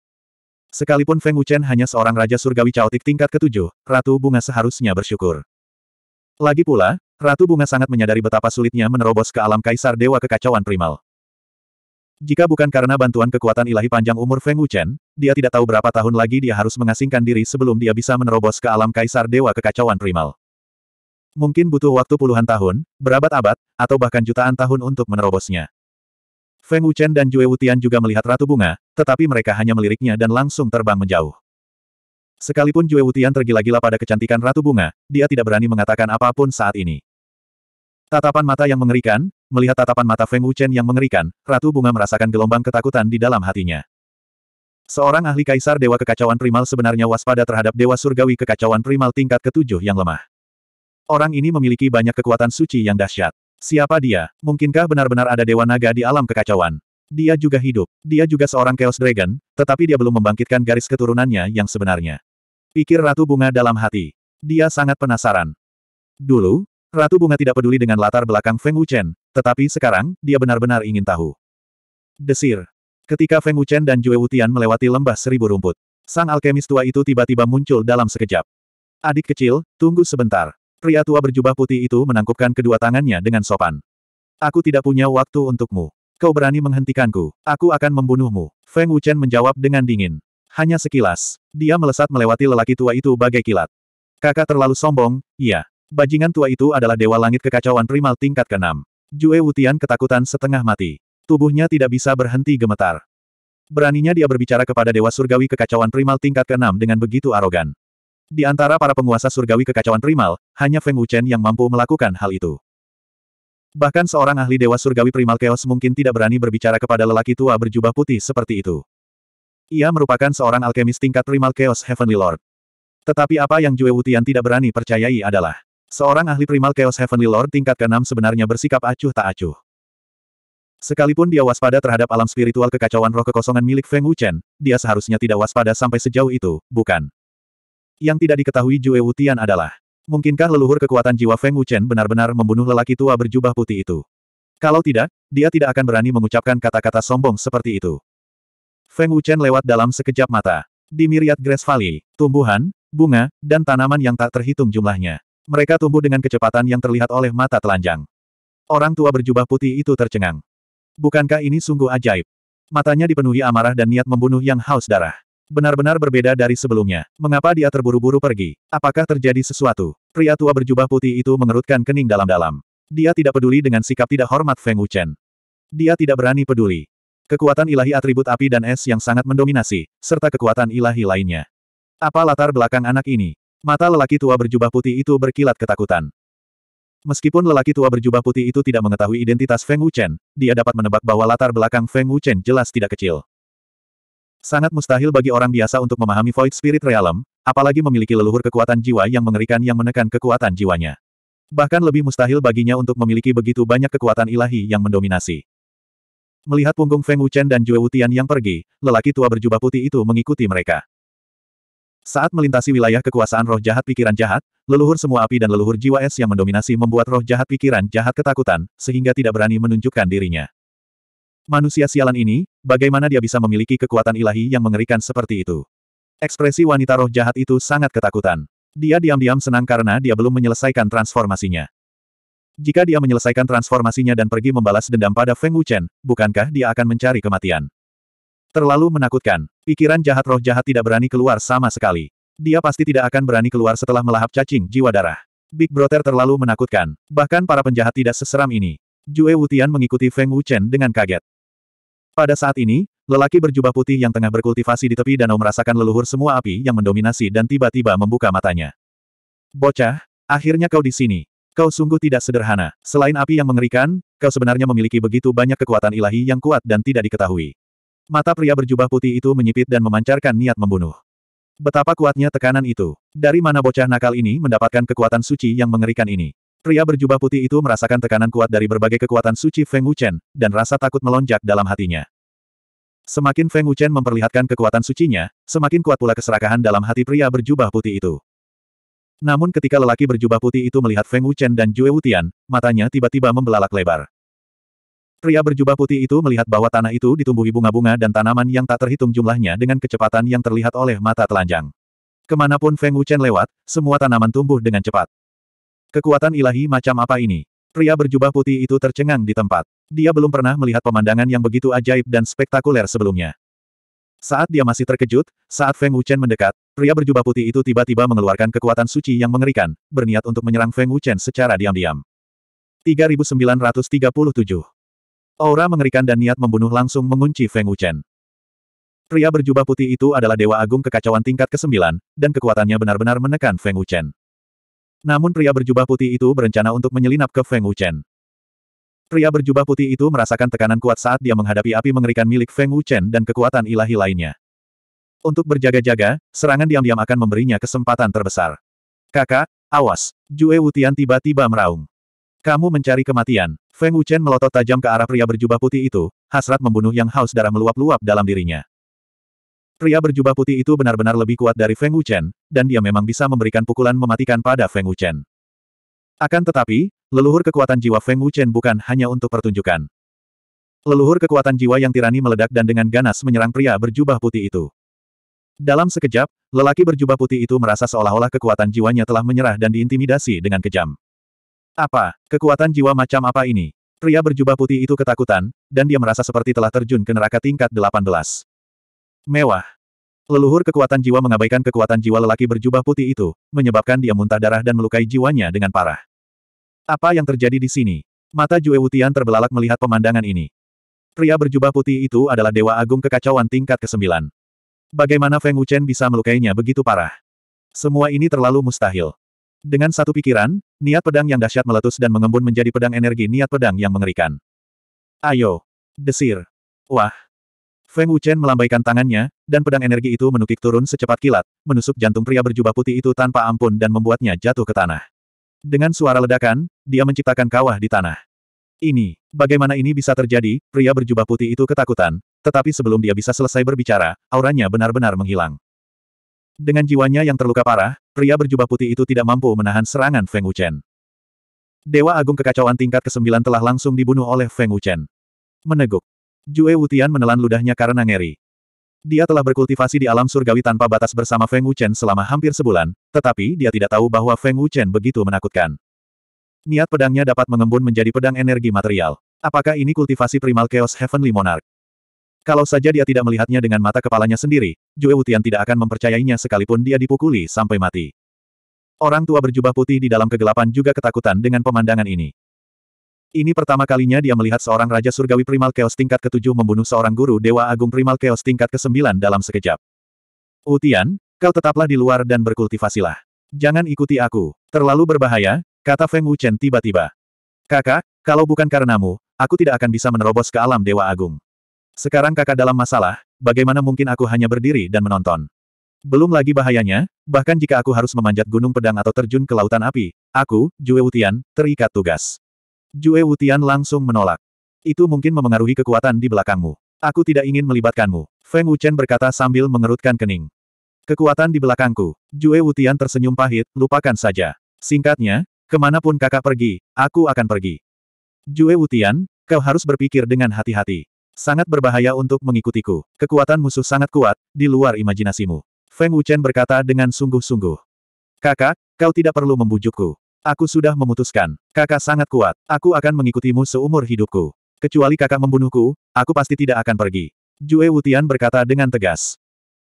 Sekalipun Feng Wuchen hanya seorang Raja Surgawi Chaotik tingkat ketujuh, Ratu Bunga seharusnya bersyukur. Lagi pula, Ratu Bunga sangat menyadari betapa sulitnya menerobos ke alam Kaisar Dewa Kekacauan Primal. Jika bukan karena bantuan kekuatan ilahi panjang umur Feng Wuchen, dia tidak tahu berapa tahun lagi dia harus mengasingkan diri sebelum dia bisa menerobos ke alam kaisar dewa kekacauan primal. Mungkin butuh waktu puluhan tahun, berabad-abad, atau bahkan jutaan tahun untuk menerobosnya. Feng Wuchen dan Jue Wutian juga melihat Ratu Bunga, tetapi mereka hanya meliriknya dan langsung terbang menjauh. Sekalipun Jue Wutian tergila-gila pada kecantikan Ratu Bunga, dia tidak berani mengatakan apapun saat ini. Tatapan mata yang mengerikan, melihat tatapan mata Feng Wuchen yang mengerikan, Ratu Bunga merasakan gelombang ketakutan di dalam hatinya. Seorang ahli kaisar Dewa Kekacauan Primal sebenarnya waspada terhadap Dewa Surgawi Kekacauan Primal tingkat ketujuh yang lemah. Orang ini memiliki banyak kekuatan suci yang dahsyat. Siapa dia? Mungkinkah benar-benar ada Dewa Naga di alam kekacauan? Dia juga hidup. Dia juga seorang Chaos Dragon, tetapi dia belum membangkitkan garis keturunannya yang sebenarnya. Pikir Ratu Bunga dalam hati. Dia sangat penasaran. Dulu, Ratu Bunga tidak peduli dengan latar belakang Feng Wuchen, tetapi sekarang, dia benar-benar ingin tahu. Desir. Ketika Feng Wuchen dan Jue Wutian melewati lembah seribu rumput, sang alkemis tua itu tiba-tiba muncul dalam sekejap. Adik kecil, tunggu sebentar. Pria tua berjubah putih itu menangkupkan kedua tangannya dengan sopan. Aku tidak punya waktu untukmu. Kau berani menghentikanku. Aku akan membunuhmu. Feng Wuchen menjawab dengan dingin. Hanya sekilas. Dia melesat melewati lelaki tua itu bagai kilat. Kakak terlalu sombong, iya. Bajingan tua itu adalah dewa langit kekacauan primal tingkat ke-6. Jue Wutian ketakutan setengah mati. Tubuhnya tidak bisa berhenti gemetar. Beraninya dia berbicara kepada dewa surgawi kekacauan primal tingkat ke-6 dengan begitu arogan. Di antara para penguasa surgawi kekacauan primal, hanya Feng Wuchen yang mampu melakukan hal itu. Bahkan seorang ahli dewa surgawi primal chaos mungkin tidak berani berbicara kepada lelaki tua berjubah putih seperti itu. Ia merupakan seorang alkemis tingkat primal chaos Heavenly Lord. Tetapi apa yang Jue Wutian tidak berani percayai adalah Seorang ahli primal Chaos Heavenly Lord tingkat ke-6 sebenarnya bersikap acuh tak acuh. Sekalipun dia waspada terhadap alam spiritual kekacauan roh kekosongan milik Feng Wuchen, dia seharusnya tidak waspada sampai sejauh itu, bukan? Yang tidak diketahui Jue Wutian adalah, mungkinkah leluhur kekuatan jiwa Feng Wuchen benar-benar membunuh lelaki tua berjubah putih itu? Kalau tidak, dia tidak akan berani mengucapkan kata-kata sombong seperti itu. Feng Wuchen lewat dalam sekejap mata. Di Miriat Grass Valley, tumbuhan, bunga, dan tanaman yang tak terhitung jumlahnya. Mereka tumbuh dengan kecepatan yang terlihat oleh mata telanjang. Orang tua berjubah putih itu tercengang. Bukankah ini sungguh ajaib? Matanya dipenuhi amarah dan niat membunuh yang haus darah. Benar-benar berbeda dari sebelumnya. Mengapa dia terburu-buru pergi? Apakah terjadi sesuatu? Pria tua berjubah putih itu mengerutkan kening dalam-dalam. Dia tidak peduli dengan sikap tidak hormat Feng Wuchen. Dia tidak berani peduli. Kekuatan ilahi atribut api dan es yang sangat mendominasi, serta kekuatan ilahi lainnya. Apa latar belakang anak ini? Mata lelaki tua berjubah putih itu berkilat ketakutan. Meskipun lelaki tua berjubah putih itu tidak mengetahui identitas Feng Wuchen, dia dapat menebak bahwa latar belakang Feng Wuchen jelas tidak kecil. Sangat mustahil bagi orang biasa untuk memahami Void Spirit Realm, apalagi memiliki leluhur kekuatan jiwa yang mengerikan yang menekan kekuatan jiwanya. Bahkan lebih mustahil baginya untuk memiliki begitu banyak kekuatan ilahi yang mendominasi. Melihat punggung Feng Wuchen dan Jue Wutian yang pergi, lelaki tua berjubah putih itu mengikuti mereka. Saat melintasi wilayah kekuasaan roh jahat pikiran jahat, leluhur semua api dan leluhur jiwa es yang mendominasi membuat roh jahat pikiran jahat ketakutan, sehingga tidak berani menunjukkan dirinya. Manusia sialan ini, bagaimana dia bisa memiliki kekuatan ilahi yang mengerikan seperti itu? Ekspresi wanita roh jahat itu sangat ketakutan. Dia diam-diam senang karena dia belum menyelesaikan transformasinya. Jika dia menyelesaikan transformasinya dan pergi membalas dendam pada Feng Wuchen, bukankah dia akan mencari kematian? Terlalu menakutkan. Pikiran jahat roh jahat tidak berani keluar sama sekali. Dia pasti tidak akan berani keluar setelah melahap cacing jiwa darah. Big Brother terlalu menakutkan. Bahkan para penjahat tidak seseram ini. Jue Wutian mengikuti Feng Wuchen dengan kaget. Pada saat ini, lelaki berjubah putih yang tengah berkultivasi di tepi danau merasakan leluhur semua api yang mendominasi dan tiba-tiba membuka matanya. Bocah, akhirnya kau di sini. Kau sungguh tidak sederhana. Selain api yang mengerikan, kau sebenarnya memiliki begitu banyak kekuatan ilahi yang kuat dan tidak diketahui. Mata pria berjubah putih itu menyipit dan memancarkan niat membunuh. Betapa kuatnya tekanan itu. Dari mana bocah nakal ini mendapatkan kekuatan suci yang mengerikan ini? Pria berjubah putih itu merasakan tekanan kuat dari berbagai kekuatan suci Feng Wuchen, dan rasa takut melonjak dalam hatinya. Semakin Feng Wuchen memperlihatkan kekuatan sucinya, semakin kuat pula keserakahan dalam hati pria berjubah putih itu. Namun ketika lelaki berjubah putih itu melihat Feng Wuchen dan Jue Wutian, matanya tiba-tiba membelalak lebar. Pria berjubah putih itu melihat bahwa tanah itu ditumbuhi bunga-bunga dan tanaman yang tak terhitung jumlahnya dengan kecepatan yang terlihat oleh mata telanjang. Kemanapun Feng Wuchen lewat, semua tanaman tumbuh dengan cepat. Kekuatan ilahi macam apa ini? Pria berjubah putih itu tercengang di tempat. Dia belum pernah melihat pemandangan yang begitu ajaib dan spektakuler sebelumnya. Saat dia masih terkejut, saat Feng Wuchen mendekat, pria berjubah putih itu tiba-tiba mengeluarkan kekuatan suci yang mengerikan, berniat untuk menyerang Feng Wuchen secara diam-diam. 3937 Aura mengerikan dan niat membunuh langsung mengunci Feng Wuchen. Pria berjubah putih itu adalah Dewa Agung Kekacauan tingkat ke-9, dan kekuatannya benar-benar menekan Feng Wuchen. Namun pria berjubah putih itu berencana untuk menyelinap ke Feng Wuchen. Pria berjubah putih itu merasakan tekanan kuat saat dia menghadapi api mengerikan milik Feng Wuchen dan kekuatan ilahi lainnya. Untuk berjaga-jaga, serangan diam-diam akan memberinya kesempatan terbesar. Kakak, awas! Jue Wutian tiba-tiba meraung. Kamu mencari kematian. Feng Wuchen melotot tajam ke arah pria berjubah putih itu, hasrat membunuh yang haus darah meluap-luap dalam dirinya. Pria berjubah putih itu benar-benar lebih kuat dari Feng Wuchen, dan dia memang bisa memberikan pukulan mematikan pada Feng Wuchen. Akan tetapi, leluhur kekuatan jiwa Feng Wuchen bukan hanya untuk pertunjukan. Leluhur kekuatan jiwa yang tirani meledak dan dengan ganas menyerang pria berjubah putih itu. Dalam sekejap, lelaki berjubah putih itu merasa seolah-olah kekuatan jiwanya telah menyerah dan diintimidasi dengan kejam. Apa? Kekuatan jiwa macam apa ini? Pria berjubah putih itu ketakutan, dan dia merasa seperti telah terjun ke neraka tingkat 18. Mewah. Leluhur kekuatan jiwa mengabaikan kekuatan jiwa lelaki berjubah putih itu, menyebabkan dia muntah darah dan melukai jiwanya dengan parah. Apa yang terjadi di sini? Mata Jue Wutian terbelalak melihat pemandangan ini. Pria berjubah putih itu adalah Dewa Agung Kekacauan tingkat ke-9. Bagaimana Feng Wuchen bisa melukainya begitu parah? Semua ini terlalu mustahil. Dengan satu pikiran, niat pedang yang dahsyat meletus dan mengembun menjadi pedang energi niat pedang yang mengerikan. Ayo! Desir! Wah! Feng Wuchen melambaikan tangannya, dan pedang energi itu menukik turun secepat kilat, menusuk jantung pria berjubah putih itu tanpa ampun dan membuatnya jatuh ke tanah. Dengan suara ledakan, dia menciptakan kawah di tanah. Ini, bagaimana ini bisa terjadi, pria berjubah putih itu ketakutan, tetapi sebelum dia bisa selesai berbicara, auranya benar-benar menghilang. Dengan jiwanya yang terluka parah, pria berjubah putih itu tidak mampu menahan serangan Feng Wuchen. Dewa Agung Kekacauan tingkat ke-9 telah langsung dibunuh oleh Feng Wuchen. Meneguk. Jue Wutian menelan ludahnya karena ngeri. Dia telah berkultivasi di alam surgawi tanpa batas bersama Feng Wuchen selama hampir sebulan, tetapi dia tidak tahu bahwa Feng Wuchen begitu menakutkan. Niat pedangnya dapat mengembun menjadi pedang energi material. Apakah ini kultivasi primal Chaos Heavenly Monarch? Kalau saja dia tidak melihatnya dengan mata kepalanya sendiri, Jue Wutian tidak akan mempercayainya sekalipun dia dipukuli sampai mati. Orang tua berjubah putih di dalam kegelapan juga ketakutan dengan pemandangan ini. Ini pertama kalinya dia melihat seorang Raja Surgawi Primal Chaos tingkat ke-7 membunuh seorang guru Dewa Agung Primal Chaos tingkat ke-9 dalam sekejap. Wutian, kau tetaplah di luar dan berkultivasilah. Jangan ikuti aku, terlalu berbahaya, kata Feng Wuchen tiba-tiba. Kakak, kalau bukan karenamu, aku tidak akan bisa menerobos ke alam Dewa Agung. Sekarang kakak dalam masalah, bagaimana mungkin aku hanya berdiri dan menonton? Belum lagi bahayanya, bahkan jika aku harus memanjat gunung pedang atau terjun ke lautan api, aku, Jue Wutian, terikat tugas. Jue Wutian langsung menolak. Itu mungkin memengaruhi kekuatan di belakangmu. Aku tidak ingin melibatkanmu, Feng Wuchen berkata sambil mengerutkan kening. Kekuatan di belakangku, Jue Wutian tersenyum pahit, lupakan saja. Singkatnya, kemanapun kakak pergi, aku akan pergi. Jue Wutian, kau harus berpikir dengan hati-hati. Sangat berbahaya untuk mengikutiku. Kekuatan musuh sangat kuat, di luar imajinasimu. Feng Wuchen berkata dengan sungguh-sungguh. Kakak, kau tidak perlu membujukku. Aku sudah memutuskan. Kakak sangat kuat. Aku akan mengikutimu seumur hidupku. Kecuali kakak membunuhku, aku pasti tidak akan pergi. Jue Wutian berkata dengan tegas.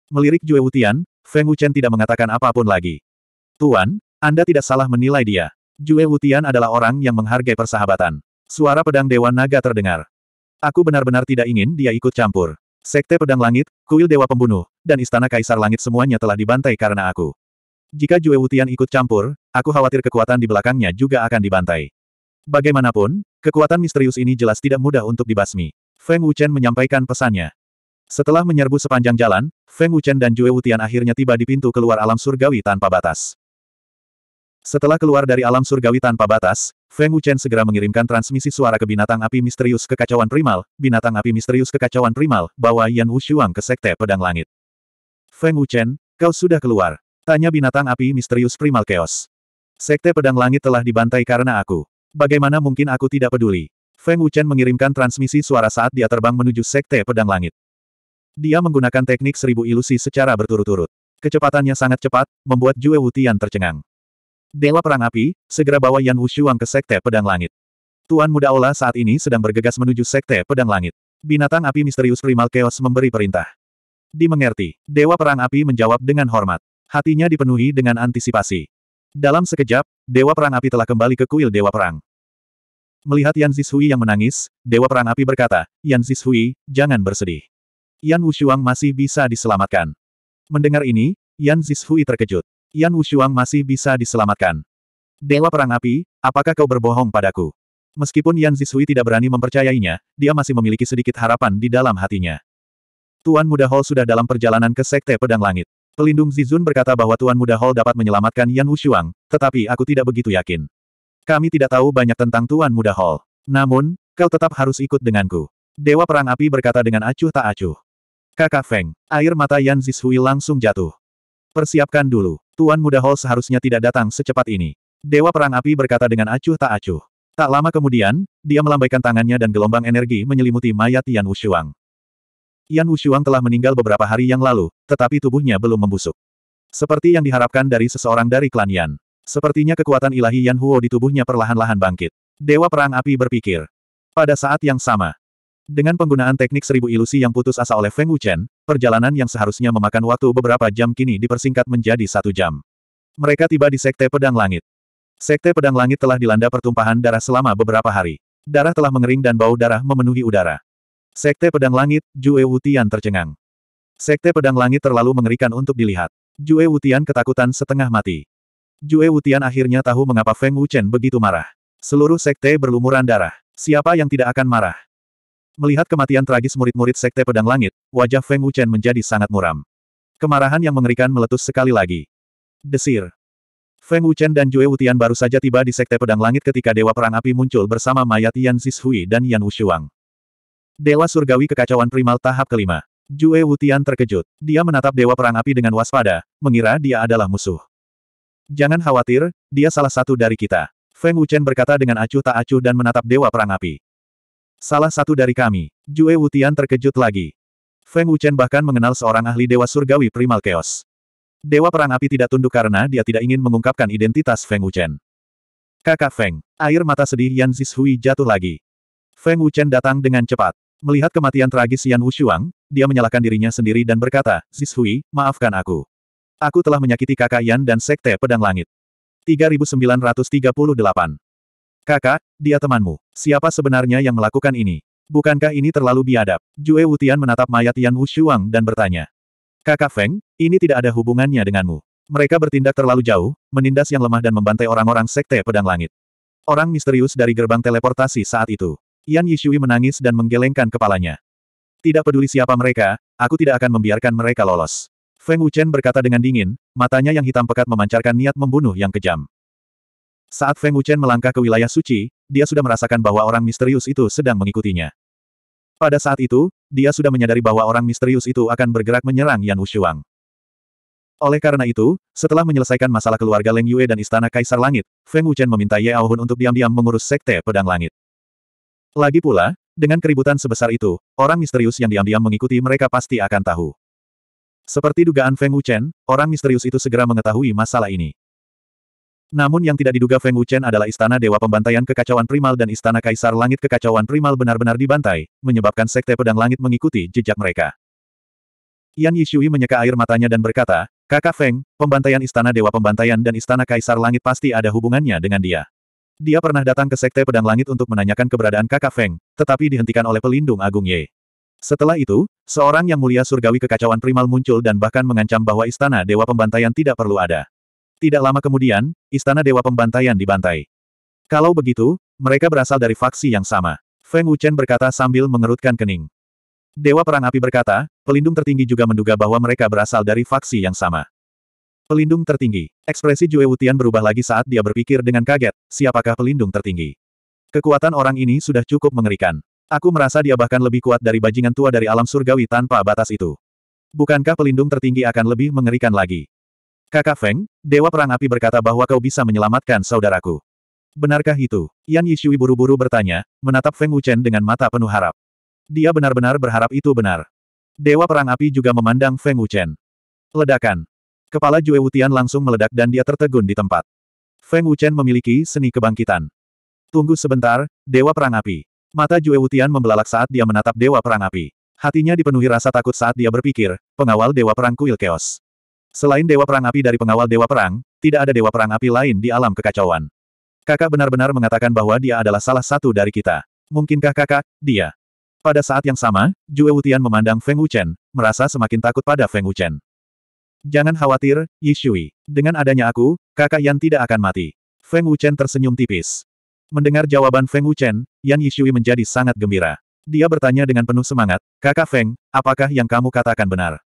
Melirik Jue Wutian, Feng Wuchen tidak mengatakan apapun lagi. Tuan, Anda tidak salah menilai dia. Jue Wutian adalah orang yang menghargai persahabatan. Suara pedang Dewan Naga terdengar. Aku benar-benar tidak ingin dia ikut campur. Sekte Pedang Langit, Kuil Dewa Pembunuh, dan Istana Kaisar Langit semuanya telah dibantai karena aku. Jika Jue Wutian ikut campur, aku khawatir kekuatan di belakangnya juga akan dibantai. Bagaimanapun, kekuatan misterius ini jelas tidak mudah untuk dibasmi. Feng Wuchen menyampaikan pesannya. Setelah menyerbu sepanjang jalan, Feng Wuchen dan Jue Wutian akhirnya tiba di pintu keluar alam surgawi tanpa batas. Setelah keluar dari alam surgawi tanpa batas, Feng Wuchen segera mengirimkan transmisi suara ke binatang api misterius kekacauan primal, binatang api misterius kekacauan primal, bawa Yan Wushuang ke sekte pedang langit. Feng Wuchen, kau sudah keluar. Tanya binatang api misterius primal keos. Sekte pedang langit telah dibantai karena aku. Bagaimana mungkin aku tidak peduli? Feng Wuchen mengirimkan transmisi suara saat dia terbang menuju sekte pedang langit. Dia menggunakan teknik seribu ilusi secara berturut-turut. Kecepatannya sangat cepat, membuat Jue Wutian tercengang. Dewa Perang Api, segera bawa Yan Wushuang ke Sekte Pedang Langit. Tuan Muda Ola saat ini sedang bergegas menuju Sekte Pedang Langit. Binatang api misterius primal chaos memberi perintah. Dimengerti, Dewa Perang Api menjawab dengan hormat. Hatinya dipenuhi dengan antisipasi. Dalam sekejap, Dewa Perang Api telah kembali ke kuil Dewa Perang. Melihat Yan Zishui yang menangis, Dewa Perang Api berkata, Yan Zishui, jangan bersedih. Yan Wushuang masih bisa diselamatkan. Mendengar ini, Yan Zishui terkejut. Yan Wushuang masih bisa diselamatkan. Dewa Perang Api, apakah kau berbohong padaku? Meskipun Yan Zisui tidak berani mempercayainya, dia masih memiliki sedikit harapan di dalam hatinya. Tuan Muda Hall sudah dalam perjalanan ke Sekte Pedang Langit. Pelindung Zizun berkata bahwa Tuan Muda Hall dapat menyelamatkan Yan Wushuang, tetapi aku tidak begitu yakin. Kami tidak tahu banyak tentang Tuan Muda Hall. Namun, kau tetap harus ikut denganku. Dewa Perang Api berkata dengan acuh tak acuh. Kakak Feng, air mata Yan Zishui langsung jatuh. Persiapkan dulu. Tuan Muda Hall seharusnya tidak datang secepat ini. Dewa Perang Api berkata dengan acuh tak acuh. Tak lama kemudian, dia melambaikan tangannya dan gelombang energi menyelimuti mayat Yan Wushuang. Yan Wushuang telah meninggal beberapa hari yang lalu, tetapi tubuhnya belum membusuk. Seperti yang diharapkan dari seseorang dari klan Yan. Sepertinya kekuatan ilahi Yan Huo di tubuhnya perlahan-lahan bangkit. Dewa Perang Api berpikir. Pada saat yang sama, dengan penggunaan teknik seribu ilusi yang putus asa oleh Feng Wuchen, Perjalanan yang seharusnya memakan waktu beberapa jam kini dipersingkat menjadi satu jam. Mereka tiba di Sekte Pedang Langit. Sekte Pedang Langit telah dilanda pertumpahan darah selama beberapa hari. Darah telah mengering dan bau darah memenuhi udara. Sekte Pedang Langit, Jue Wutian tercengang. Sekte Pedang Langit terlalu mengerikan untuk dilihat. Jue Wutian ketakutan setengah mati. Jue Wutian akhirnya tahu mengapa Feng Wuchen begitu marah. Seluruh sekte berlumuran darah. Siapa yang tidak akan marah? Melihat kematian tragis murid-murid Sekte Pedang Langit, wajah Feng Wuchen menjadi sangat muram. Kemarahan yang mengerikan meletus sekali lagi. Desir. Feng Wuchen dan Jue Wutian baru saja tiba di Sekte Pedang Langit ketika Dewa Perang Api muncul bersama mayat Yan Zishui dan Yan Wushuang. Dewa Surgawi Kekacauan Primal tahap kelima. Jue Wutian terkejut. Dia menatap Dewa Perang Api dengan waspada, mengira dia adalah musuh. Jangan khawatir, dia salah satu dari kita. Feng Wuchen berkata dengan acuh tak acuh dan menatap Dewa Perang Api. Salah satu dari kami. Jue Wutian terkejut lagi. Feng Wuchen bahkan mengenal seorang ahli Dewa Surgawi Primal Chaos. Dewa Perang Api tidak tunduk karena dia tidak ingin mengungkapkan identitas Feng Wuchen. Kakak Feng, air mata sedih Yan Zishui jatuh lagi. Feng Wuchen datang dengan cepat. Melihat kematian tragis Yan Wushuang, dia menyalahkan dirinya sendiri dan berkata, Zishui, maafkan aku. Aku telah menyakiti kakak Yan dan Sekte Pedang Langit. 3938 Kakak, dia temanmu. Siapa sebenarnya yang melakukan ini? Bukankah ini terlalu biadab? Jue Wutian menatap mayat Yan Wu Shuang dan bertanya. Kakak Feng, ini tidak ada hubungannya denganmu. Mereka bertindak terlalu jauh, menindas yang lemah dan membantai orang-orang sekte pedang langit. Orang misterius dari gerbang teleportasi saat itu. Yan Yishui menangis dan menggelengkan kepalanya. Tidak peduli siapa mereka, aku tidak akan membiarkan mereka lolos. Feng Wuchen berkata dengan dingin, matanya yang hitam pekat memancarkan niat membunuh yang kejam. Saat Feng Wuchen melangkah ke wilayah suci, dia sudah merasakan bahwa orang misterius itu sedang mengikutinya. Pada saat itu, dia sudah menyadari bahwa orang misterius itu akan bergerak menyerang Yan Wushuang. Oleh karena itu, setelah menyelesaikan masalah keluarga Leng Yue dan Istana Kaisar Langit, Feng Wuchen meminta Ye Aohun untuk diam-diam mengurus Sekte Pedang Langit. Lagi pula, dengan keributan sebesar itu, orang misterius yang diam-diam mengikuti mereka pasti akan tahu. Seperti dugaan Feng Wuchen, orang misterius itu segera mengetahui masalah ini. Namun yang tidak diduga Feng Wuchen adalah istana dewa pembantaian kekacauan primal dan istana kaisar langit kekacauan primal benar-benar dibantai, menyebabkan sekte pedang langit mengikuti jejak mereka. Yan Yishui menyeka air matanya dan berkata, Kakak Feng, pembantaian istana dewa pembantaian dan istana kaisar langit pasti ada hubungannya dengan dia. Dia pernah datang ke sekte pedang langit untuk menanyakan keberadaan kakak Feng, tetapi dihentikan oleh pelindung agung Ye. Setelah itu, seorang yang mulia surgawi kekacauan primal muncul dan bahkan mengancam bahwa istana dewa pembantaian tidak perlu ada. Tidak lama kemudian, istana Dewa Pembantaian dibantai. Kalau begitu, mereka berasal dari faksi yang sama. Feng Wuchen berkata sambil mengerutkan kening. Dewa Perang Api berkata, pelindung tertinggi juga menduga bahwa mereka berasal dari faksi yang sama. Pelindung tertinggi. Ekspresi Jue Wutian berubah lagi saat dia berpikir dengan kaget, siapakah pelindung tertinggi? Kekuatan orang ini sudah cukup mengerikan. Aku merasa dia bahkan lebih kuat dari bajingan tua dari alam surgawi tanpa batas itu. Bukankah pelindung tertinggi akan lebih mengerikan lagi? Kakak Feng, Dewa Perang Api berkata bahwa kau bisa menyelamatkan saudaraku. Benarkah itu? Yan Yishui buru-buru bertanya, menatap Feng Wuchen dengan mata penuh harap. Dia benar-benar berharap itu benar. Dewa Perang Api juga memandang Feng Wuchen. Ledakan. Kepala Jue Wutian langsung meledak dan dia tertegun di tempat. Feng Wuchen memiliki seni kebangkitan. Tunggu sebentar, Dewa Perang Api. Mata Jue Wutian membelalak saat dia menatap Dewa Perang Api. Hatinya dipenuhi rasa takut saat dia berpikir, pengawal Dewa Perang Kuil Chaos. Selain Dewa Perang Api dari pengawal Dewa Perang, tidak ada Dewa Perang Api lain di alam kekacauan. Kakak benar-benar mengatakan bahwa dia adalah salah satu dari kita. Mungkinkah kakak, dia? Pada saat yang sama, Jue Wutian memandang Feng Wuchen, merasa semakin takut pada Feng Wuchen. Jangan khawatir, Yishui. Dengan adanya aku, kakak Yan tidak akan mati. Feng Wuchen tersenyum tipis. Mendengar jawaban Feng Wuchen, Yan Yishui menjadi sangat gembira. Dia bertanya dengan penuh semangat, Kakak Feng, apakah yang kamu katakan benar?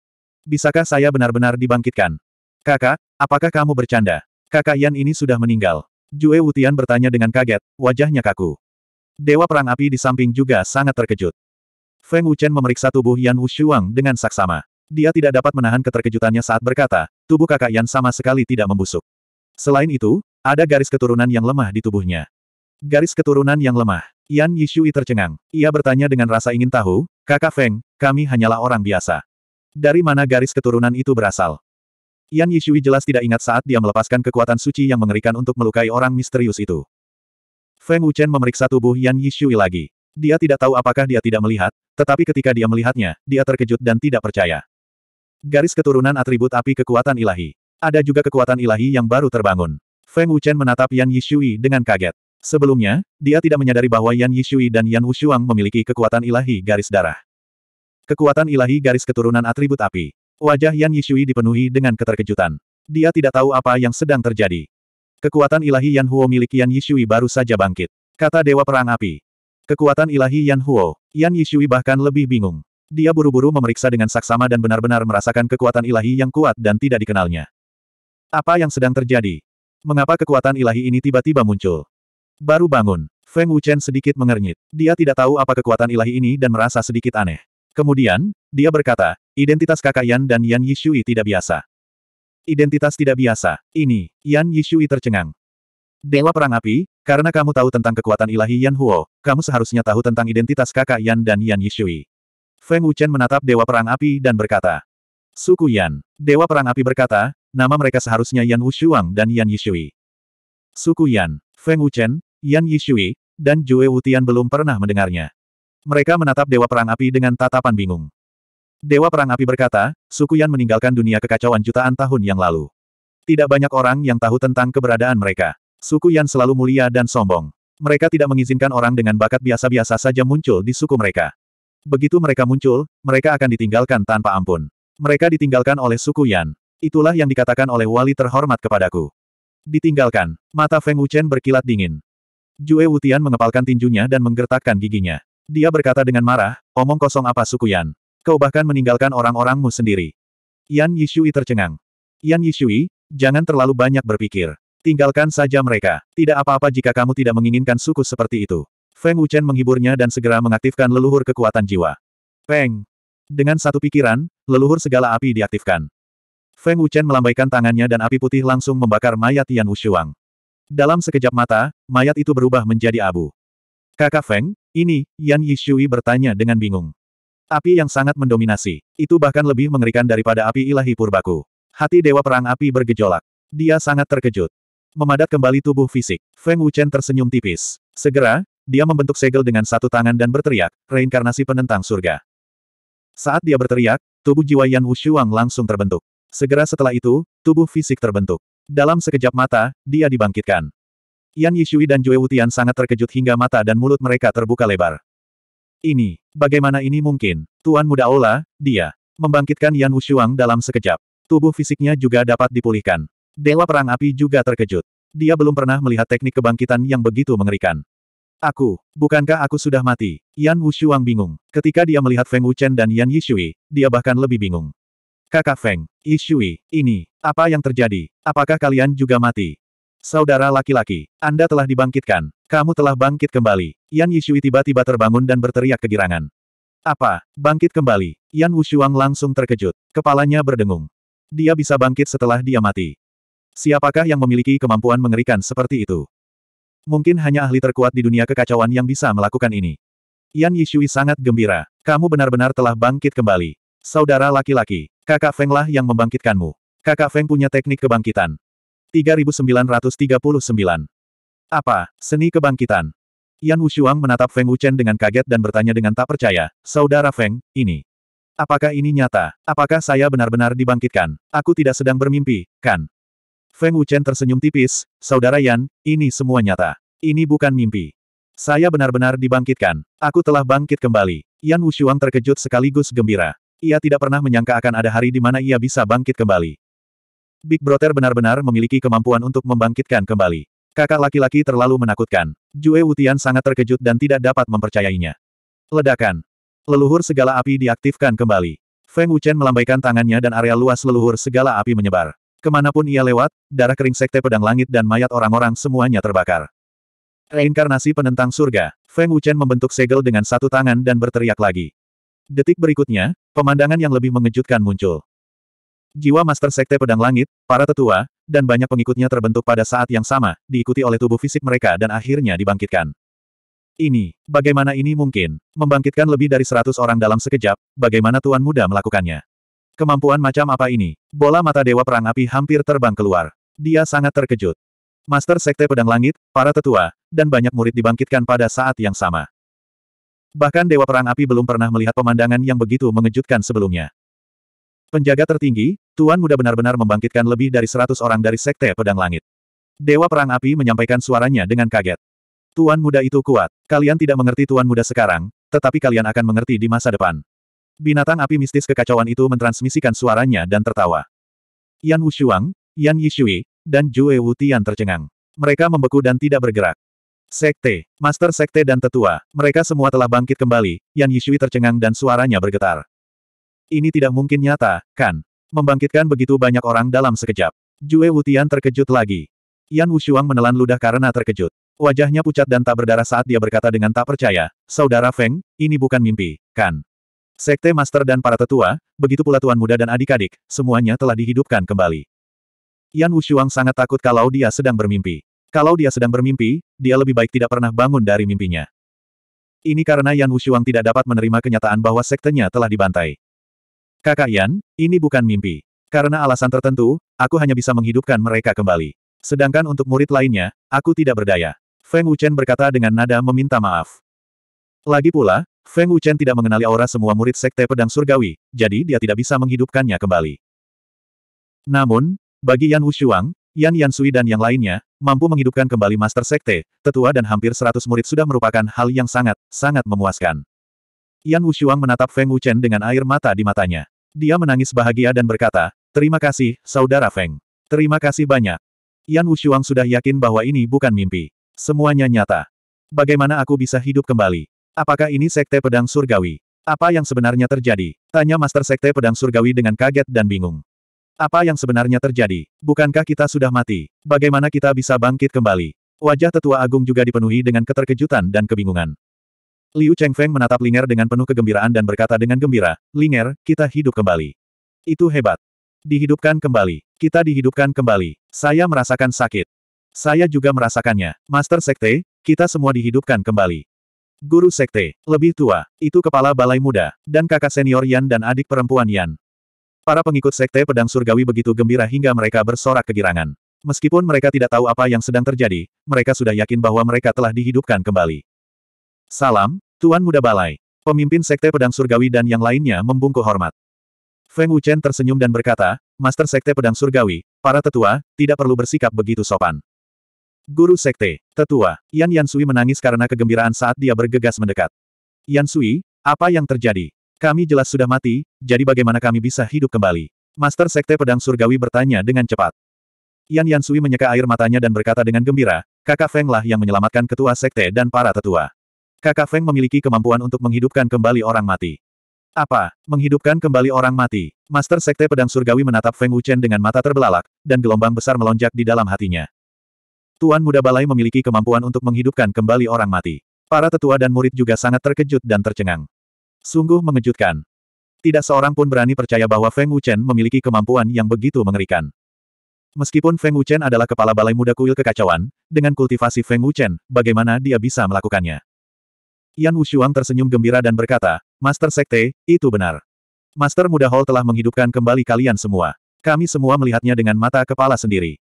Bisakah saya benar-benar dibangkitkan? Kakak, apakah kamu bercanda? Kakak Yan ini sudah meninggal. Jue Wutian bertanya dengan kaget, wajahnya kaku. Dewa Perang Api di samping juga sangat terkejut. Feng Wuchen memeriksa tubuh Yan Wushuang dengan saksama. Dia tidak dapat menahan keterkejutannya saat berkata, tubuh kakak Yan sama sekali tidak membusuk. Selain itu, ada garis keturunan yang lemah di tubuhnya. Garis keturunan yang lemah. Yan Yishui tercengang. Ia bertanya dengan rasa ingin tahu, kakak Feng, kami hanyalah orang biasa. Dari mana garis keturunan itu berasal? Yan Yishui jelas tidak ingat saat dia melepaskan kekuatan suci yang mengerikan untuk melukai orang misterius itu. Feng Wuchen memeriksa tubuh Yan Yishui lagi. Dia tidak tahu apakah dia tidak melihat, tetapi ketika dia melihatnya, dia terkejut dan tidak percaya. Garis keturunan atribut api kekuatan ilahi. Ada juga kekuatan ilahi yang baru terbangun. Feng Wuchen menatap Yan Yishui dengan kaget. Sebelumnya, dia tidak menyadari bahwa Yan Yishui dan Yan Wushuang memiliki kekuatan ilahi garis darah. Kekuatan ilahi garis keturunan atribut api. Wajah Yan Yishui dipenuhi dengan keterkejutan. Dia tidak tahu apa yang sedang terjadi. Kekuatan ilahi Yan Huo milik Yan Yishui baru saja bangkit. Kata Dewa Perang Api. Kekuatan ilahi Yan Huo. Yan Yishui bahkan lebih bingung. Dia buru-buru memeriksa dengan saksama dan benar-benar merasakan kekuatan ilahi yang kuat dan tidak dikenalnya. Apa yang sedang terjadi? Mengapa kekuatan ilahi ini tiba-tiba muncul? Baru bangun, Feng Wuchen sedikit mengernyit. Dia tidak tahu apa kekuatan ilahi ini dan merasa sedikit aneh. Kemudian, dia berkata, identitas kakak Yan dan Yan Yishui tidak biasa. Identitas tidak biasa, ini, Yan Yishui tercengang. Dewa Perang Api, karena kamu tahu tentang kekuatan ilahi Yan Huo, kamu seharusnya tahu tentang identitas kakak Yan dan Yan Yishui. Feng Wuchen menatap Dewa Perang Api dan berkata, Suku Yan. Dewa Perang Api berkata, nama mereka seharusnya Yan Wushuang dan Yan Yishui. Suku Yan, Feng Wuchen, Yan Yishui, dan Jue Wutian belum pernah mendengarnya. Mereka menatap Dewa Perang Api dengan tatapan bingung. Dewa Perang Api berkata, suku Yan meninggalkan dunia kekacauan jutaan tahun yang lalu. Tidak banyak orang yang tahu tentang keberadaan mereka. Suku Yan selalu mulia dan sombong. Mereka tidak mengizinkan orang dengan bakat biasa-biasa saja muncul di suku mereka. Begitu mereka muncul, mereka akan ditinggalkan tanpa ampun. Mereka ditinggalkan oleh suku Yan. Itulah yang dikatakan oleh wali terhormat kepadaku. Ditinggalkan. Mata Feng Wuchen berkilat dingin. Jue Wutian mengepalkan tinjunya dan menggertakkan giginya. Dia berkata dengan marah, omong kosong apa suku Yan. Kau bahkan meninggalkan orang-orangmu sendiri. Yan Yishui tercengang. Yan Yishui, jangan terlalu banyak berpikir. Tinggalkan saja mereka. Tidak apa-apa jika kamu tidak menginginkan suku seperti itu. Feng Wuchen menghiburnya dan segera mengaktifkan leluhur kekuatan jiwa. Peng! Dengan satu pikiran, leluhur segala api diaktifkan. Feng Wuchen melambaikan tangannya dan api putih langsung membakar mayat Yan Wushuang. Dalam sekejap mata, mayat itu berubah menjadi abu. Kakak Feng, ini, Yan Yishui bertanya dengan bingung. Api yang sangat mendominasi. Itu bahkan lebih mengerikan daripada api ilahi purbaku. Hati Dewa Perang Api bergejolak. Dia sangat terkejut. Memadat kembali tubuh fisik. Feng Wuchen tersenyum tipis. Segera, dia membentuk segel dengan satu tangan dan berteriak, reinkarnasi penentang surga. Saat dia berteriak, tubuh jiwa Yan Wushuang langsung terbentuk. Segera setelah itu, tubuh fisik terbentuk. Dalam sekejap mata, dia dibangkitkan. Yan Yishui dan Jue Wutian sangat terkejut hingga mata dan mulut mereka terbuka lebar. Ini, bagaimana ini mungkin? Tuan Muda Ola, dia. Membangkitkan Yan Wushuang dalam sekejap. Tubuh fisiknya juga dapat dipulihkan. Dewa Perang Api juga terkejut. Dia belum pernah melihat teknik kebangkitan yang begitu mengerikan. Aku, bukankah aku sudah mati? Yan Wushuang bingung. Ketika dia melihat Feng Wuchen dan Yan Yishui, dia bahkan lebih bingung. Kakak Feng, Yishui, ini, apa yang terjadi? Apakah kalian juga mati? Saudara laki-laki, Anda telah dibangkitkan. Kamu telah bangkit kembali. Yan Yishui tiba-tiba terbangun dan berteriak kegirangan. Apa? Bangkit kembali. Yan Wushuang langsung terkejut. Kepalanya berdengung. Dia bisa bangkit setelah dia mati. Siapakah yang memiliki kemampuan mengerikan seperti itu? Mungkin hanya ahli terkuat di dunia kekacauan yang bisa melakukan ini. Yan Yishui sangat gembira. Kamu benar-benar telah bangkit kembali. Saudara laki-laki, kakak Feng lah yang membangkitkanmu. Kakak Feng punya teknik kebangkitan. 3939. Apa, seni kebangkitan? Yan Wushuang menatap Feng Wuchen dengan kaget dan bertanya dengan tak percaya, Saudara Feng, ini. Apakah ini nyata? Apakah saya benar-benar dibangkitkan? Aku tidak sedang bermimpi, kan? Feng Wuchen tersenyum tipis, Saudara Yan, ini semua nyata. Ini bukan mimpi. Saya benar-benar dibangkitkan. Aku telah bangkit kembali. Yan Wushuang terkejut sekaligus gembira. Ia tidak pernah menyangka akan ada hari di mana ia bisa bangkit kembali. Big Brother benar-benar memiliki kemampuan untuk membangkitkan kembali. Kakak laki-laki terlalu menakutkan. Jue Wutian sangat terkejut dan tidak dapat mempercayainya. Ledakan. Leluhur segala api diaktifkan kembali. Feng Wuchen melambaikan tangannya dan area luas leluhur segala api menyebar. Kemanapun ia lewat, darah kering sekte pedang langit dan mayat orang-orang semuanya terbakar. Reinkarnasi penentang surga, Feng Wuchen membentuk segel dengan satu tangan dan berteriak lagi. Detik berikutnya, pemandangan yang lebih mengejutkan muncul. Jiwa Master Sekte Pedang Langit, para tetua, dan banyak pengikutnya terbentuk pada saat yang sama, diikuti oleh tubuh fisik mereka dan akhirnya dibangkitkan. Ini, bagaimana ini mungkin? Membangkitkan lebih dari seratus orang dalam sekejap, bagaimana Tuan Muda melakukannya? Kemampuan macam apa ini? Bola mata Dewa Perang Api hampir terbang keluar. Dia sangat terkejut. Master Sekte Pedang Langit, para tetua, dan banyak murid dibangkitkan pada saat yang sama. Bahkan Dewa Perang Api belum pernah melihat pemandangan yang begitu mengejutkan sebelumnya. Penjaga tertinggi, Tuan Muda benar-benar membangkitkan lebih dari seratus orang dari Sekte Pedang Langit. Dewa Perang Api menyampaikan suaranya dengan kaget. Tuan Muda itu kuat. Kalian tidak mengerti Tuan Muda sekarang, tetapi kalian akan mengerti di masa depan. Binatang api mistis kekacauan itu mentransmisikan suaranya dan tertawa. Yan Wushuang, Yan Yishui, dan Jue Wutian tercengang. Mereka membeku dan tidak bergerak. Sekte, Master Sekte dan Tetua, mereka semua telah bangkit kembali, Yan Yishui tercengang dan suaranya bergetar. Ini tidak mungkin nyata, kan? Membangkitkan begitu banyak orang dalam sekejap. Jue Wutian terkejut lagi. Yan Wushuang menelan ludah karena terkejut. Wajahnya pucat dan tak berdarah saat dia berkata dengan tak percaya, Saudara Feng, ini bukan mimpi, kan? Sekte Master dan para tetua, begitu pula tuan muda dan adik-adik, semuanya telah dihidupkan kembali. Yan Wushuang sangat takut kalau dia sedang bermimpi. Kalau dia sedang bermimpi, dia lebih baik tidak pernah bangun dari mimpinya. Ini karena Yan Wushuang tidak dapat menerima kenyataan bahwa sektenya telah dibantai. Kakak Yan, ini bukan mimpi. Karena alasan tertentu, aku hanya bisa menghidupkan mereka kembali. Sedangkan untuk murid lainnya, aku tidak berdaya. Feng Wuchen berkata dengan nada meminta maaf. Lagi pula, Feng Wuchen tidak mengenali aura semua murid Sekte Pedang Surgawi, jadi dia tidak bisa menghidupkannya kembali. Namun, bagi Yan Wushuang, Yan Yan Sui dan yang lainnya, mampu menghidupkan kembali Master Sekte, tetua dan hampir seratus murid sudah merupakan hal yang sangat, sangat memuaskan. Yan Wushuang menatap Feng Wuchen dengan air mata di matanya. Dia menangis bahagia dan berkata, Terima kasih, Saudara Feng. Terima kasih banyak. Yan Wushuang sudah yakin bahwa ini bukan mimpi. Semuanya nyata. Bagaimana aku bisa hidup kembali? Apakah ini Sekte Pedang Surgawi? Apa yang sebenarnya terjadi? Tanya Master Sekte Pedang Surgawi dengan kaget dan bingung. Apa yang sebenarnya terjadi? Bukankah kita sudah mati? Bagaimana kita bisa bangkit kembali? Wajah tetua agung juga dipenuhi dengan keterkejutan dan kebingungan. Liu Chengfeng menatap Linger dengan penuh kegembiraan dan berkata dengan gembira, Linger, kita hidup kembali. Itu hebat. Dihidupkan kembali. Kita dihidupkan kembali. Saya merasakan sakit. Saya juga merasakannya. Master Sekte, kita semua dihidupkan kembali. Guru Sekte, lebih tua, itu kepala balai muda, dan kakak senior Yan dan adik perempuan Yan. Para pengikut Sekte Pedang Surgawi begitu gembira hingga mereka bersorak kegirangan. Meskipun mereka tidak tahu apa yang sedang terjadi, mereka sudah yakin bahwa mereka telah dihidupkan kembali. Salam, Tuan Muda Balai. Pemimpin Sekte Pedang Surgawi dan yang lainnya membungkuk hormat. Feng Wuchen tersenyum dan berkata, Master Sekte Pedang Surgawi, para tetua, tidak perlu bersikap begitu sopan. Guru Sekte, tetua, Yan Yan Sui menangis karena kegembiraan saat dia bergegas mendekat. Yan Sui, apa yang terjadi? Kami jelas sudah mati, jadi bagaimana kami bisa hidup kembali? Master Sekte Pedang Surgawi bertanya dengan cepat. Yan Yan Sui menyeka air matanya dan berkata dengan gembira, kakak Feng lah yang menyelamatkan ketua sekte dan para tetua. Kakak Feng memiliki kemampuan untuk menghidupkan kembali orang mati. Apa? Menghidupkan kembali orang mati. Master Sekte Pedang Surgawi menatap Feng Wuchen dengan mata terbelalak, dan gelombang besar melonjak di dalam hatinya. Tuan Muda Balai memiliki kemampuan untuk menghidupkan kembali orang mati. Para tetua dan murid juga sangat terkejut dan tercengang. Sungguh mengejutkan. Tidak seorang pun berani percaya bahwa Feng Wuchen memiliki kemampuan yang begitu mengerikan. Meskipun Feng Wuchen adalah kepala balai muda kuil kekacauan, dengan kultivasi Feng Wuchen, bagaimana dia bisa melakukannya? Yan Wushuang tersenyum gembira dan berkata, Master Sekte, itu benar. Master Muda Hall telah menghidupkan kembali kalian semua. Kami semua melihatnya dengan mata kepala sendiri.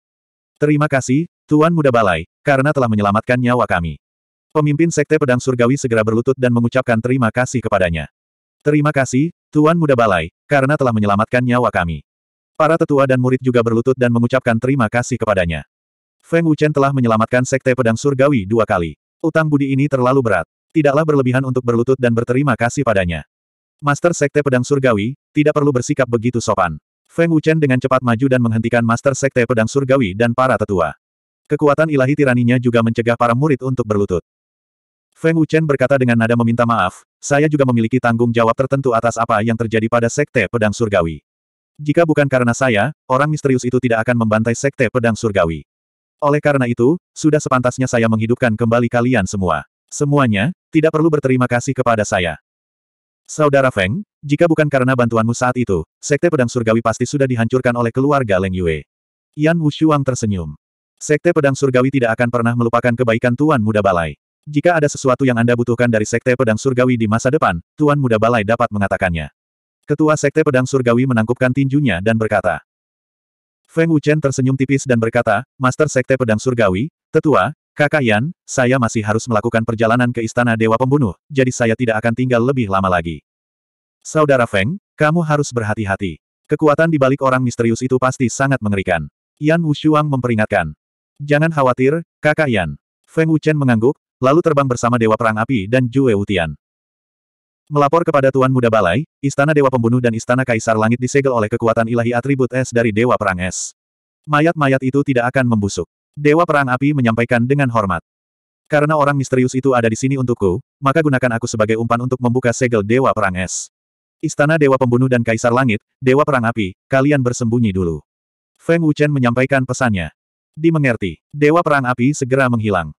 Terima kasih, Tuan Muda Balai, karena telah menyelamatkan nyawa kami. Pemimpin Sekte Pedang Surgawi segera berlutut dan mengucapkan terima kasih kepadanya. Terima kasih, Tuan Muda Balai, karena telah menyelamatkan nyawa kami. Para tetua dan murid juga berlutut dan mengucapkan terima kasih kepadanya. Feng Wuchen telah menyelamatkan Sekte Pedang Surgawi dua kali. Utang budi ini terlalu berat tidaklah berlebihan untuk berlutut dan berterima kasih padanya. Master Sekte Pedang Surgawi, tidak perlu bersikap begitu sopan. Feng Wuchen dengan cepat maju dan menghentikan Master Sekte Pedang Surgawi dan para tetua. Kekuatan ilahi tiraninya juga mencegah para murid untuk berlutut. Feng Wuchen berkata dengan nada meminta maaf, saya juga memiliki tanggung jawab tertentu atas apa yang terjadi pada Sekte Pedang Surgawi. Jika bukan karena saya, orang misterius itu tidak akan membantai Sekte Pedang Surgawi. Oleh karena itu, sudah sepantasnya saya menghidupkan kembali kalian semua. Semuanya, tidak perlu berterima kasih kepada saya. Saudara Feng, jika bukan karena bantuanmu saat itu, Sekte Pedang Surgawi pasti sudah dihancurkan oleh keluarga Leng Yue. Yan Wushuang tersenyum. Sekte Pedang Surgawi tidak akan pernah melupakan kebaikan Tuan Muda Balai. Jika ada sesuatu yang Anda butuhkan dari Sekte Pedang Surgawi di masa depan, Tuan Muda Balai dapat mengatakannya. Ketua Sekte Pedang Surgawi menangkupkan tinjunya dan berkata. Feng Wuchen tersenyum tipis dan berkata, Master Sekte Pedang Surgawi, Tetua, Kakak Yan, saya masih harus melakukan perjalanan ke Istana Dewa Pembunuh, jadi saya tidak akan tinggal lebih lama lagi. Saudara Feng, kamu harus berhati-hati. Kekuatan di balik orang misterius itu pasti sangat mengerikan. Yan Wushuang memperingatkan. Jangan khawatir, kakak Yan. Feng Wuchen mengangguk, lalu terbang bersama Dewa Perang Api dan Jue Wutian. Melapor kepada Tuan Muda Balai, Istana Dewa Pembunuh dan Istana Kaisar Langit disegel oleh kekuatan ilahi atribut es dari Dewa Perang Es. Mayat-mayat itu tidak akan membusuk. Dewa Perang Api menyampaikan dengan hormat. Karena orang misterius itu ada di sini untukku, maka gunakan aku sebagai umpan untuk membuka segel Dewa Perang Es. Istana Dewa Pembunuh dan Kaisar Langit, Dewa Perang Api, kalian bersembunyi dulu. Feng Wuchen menyampaikan pesannya. Dimengerti, Dewa Perang Api segera menghilang.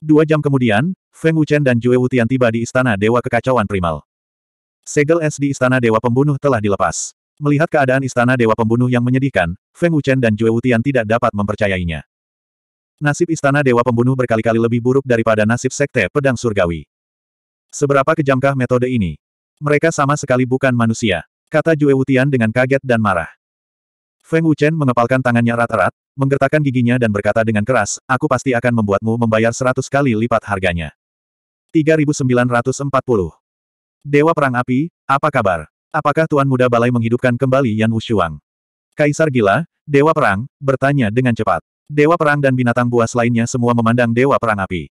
Dua jam kemudian, Feng Wuchen dan Jue Wutian tiba di Istana Dewa Kekacauan Primal. Segel es di Istana Dewa Pembunuh telah dilepas. Melihat keadaan Istana Dewa Pembunuh yang menyedihkan, Feng Wuchen dan Jue Wutian tidak dapat mempercayainya. Nasib istana Dewa Pembunuh berkali-kali lebih buruk daripada nasib Sekte Pedang Surgawi. Seberapa kejamkah metode ini? Mereka sama sekali bukan manusia, kata Jue Wutian dengan kaget dan marah. Feng Wuchen mengepalkan tangannya rat-rat, menggertakkan giginya dan berkata dengan keras, aku pasti akan membuatmu membayar seratus kali lipat harganya. 3940. Dewa Perang Api, apa kabar? Apakah Tuan Muda Balai menghidupkan kembali Yan Wushuang? Kaisar Gila, Dewa Perang, bertanya dengan cepat. Dewa perang dan binatang buas lainnya semua memandang Dewa perang api.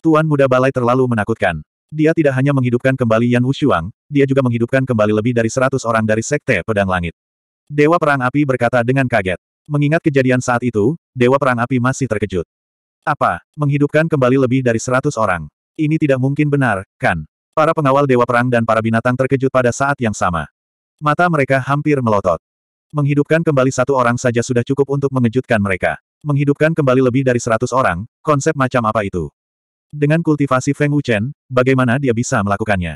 Tuan muda balai terlalu menakutkan. Dia tidak hanya menghidupkan kembali Yan Wushuang, dia juga menghidupkan kembali lebih dari seratus orang dari Sekte Pedang Langit. Dewa Perang Api berkata dengan kaget. Mengingat kejadian saat itu, Dewa Perang Api masih terkejut. Apa? Menghidupkan kembali lebih dari seratus orang. Ini tidak mungkin benar, kan? Para pengawal Dewa Perang dan para binatang terkejut pada saat yang sama. Mata mereka hampir melotot. Menghidupkan kembali satu orang saja sudah cukup untuk mengejutkan mereka. Menghidupkan kembali lebih dari seratus orang, konsep macam apa itu? Dengan kultivasi Feng Wuchen, bagaimana dia bisa melakukannya?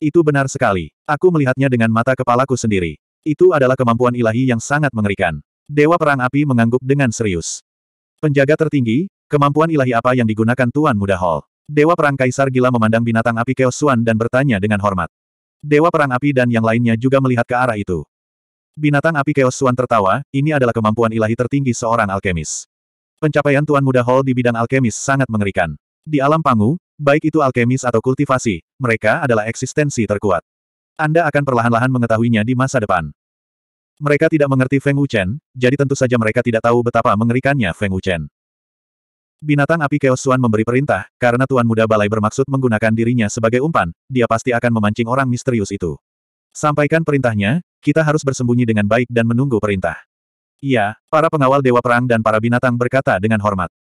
Itu benar sekali. Aku melihatnya dengan mata kepalaku sendiri. Itu adalah kemampuan ilahi yang sangat mengerikan. Dewa Perang Api mengangguk dengan serius. Penjaga tertinggi, kemampuan ilahi apa yang digunakan Tuan Muda Hall? Dewa Perang Kaisar gila memandang binatang api Keosuan dan bertanya dengan hormat. Dewa Perang Api dan yang lainnya juga melihat ke arah itu. Binatang api Chaos Suan tertawa, ini adalah kemampuan ilahi tertinggi seorang alkemis. Pencapaian Tuan Muda Hall di bidang alkemis sangat mengerikan. Di alam pangu, baik itu alkemis atau kultivasi, mereka adalah eksistensi terkuat. Anda akan perlahan-lahan mengetahuinya di masa depan. Mereka tidak mengerti Feng Wuchen, jadi tentu saja mereka tidak tahu betapa mengerikannya Feng Wuchen. Binatang api Chaos Suan memberi perintah, karena Tuan Muda Balai bermaksud menggunakan dirinya sebagai umpan, dia pasti akan memancing orang misterius itu. Sampaikan perintahnya, kita harus bersembunyi dengan baik dan menunggu perintah. Iya, para pengawal Dewa Perang dan para binatang berkata dengan hormat.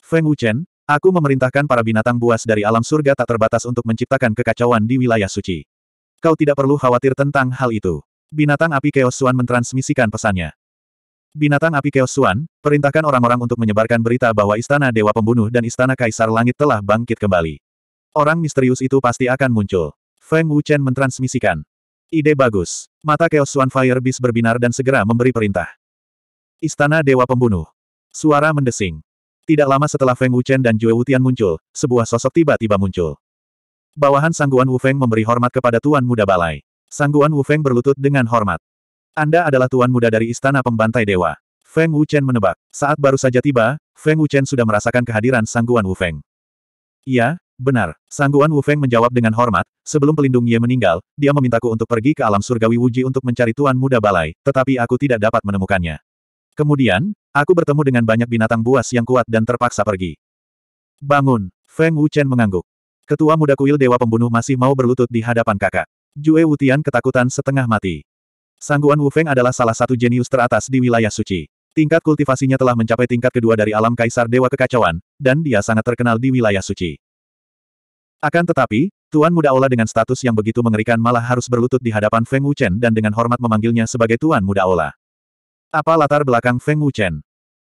Feng Wuchen, aku memerintahkan para binatang buas dari alam surga tak terbatas untuk menciptakan kekacauan di wilayah suci. Kau tidak perlu khawatir tentang hal itu. Binatang api Chaos Suan mentransmisikan pesannya. Binatang api Chaos Suan, perintahkan orang-orang untuk menyebarkan berita bahwa Istana Dewa Pembunuh dan Istana Kaisar Langit telah bangkit kembali. Orang misterius itu pasti akan muncul. Feng Wuchen mentransmisikan. Ide bagus. Mata Chaos One Fire Beast berbinar dan segera memberi perintah. Istana Dewa Pembunuh. Suara mendesing. Tidak lama setelah Feng Wuchen dan Jue Wutian muncul, sebuah sosok tiba-tiba muncul. Bawahan Sangguan Wu Feng memberi hormat kepada Tuan Muda Balai. Sangguan Wu Feng berlutut dengan hormat. Anda adalah Tuan Muda dari Istana Pembantai Dewa. Feng Wuchen menebak. Saat baru saja tiba, Feng Wuchen sudah merasakan kehadiran Sangguan Wu Feng. Iya, Benar, Sangguan Wu Feng menjawab dengan hormat, sebelum pelindung Ye meninggal, dia memintaku untuk pergi ke alam surgawi Wuji untuk mencari Tuan Muda Balai, tetapi aku tidak dapat menemukannya. Kemudian, aku bertemu dengan banyak binatang buas yang kuat dan terpaksa pergi. Bangun, Feng Wu Chen mengangguk. Ketua muda kuil Dewa Pembunuh masih mau berlutut di hadapan kakak. Jue Wutian ketakutan setengah mati. Sangguan Wu Feng adalah salah satu jenius teratas di wilayah suci. Tingkat kultivasinya telah mencapai tingkat kedua dari alam kaisar Dewa Kekacauan, dan dia sangat terkenal di wilayah suci. Akan tetapi, Tuan Muda ola dengan status yang begitu mengerikan malah harus berlutut di hadapan Feng Wuchen dan dengan hormat memanggilnya sebagai Tuan Muda ola. Apa latar belakang Feng Wuchen?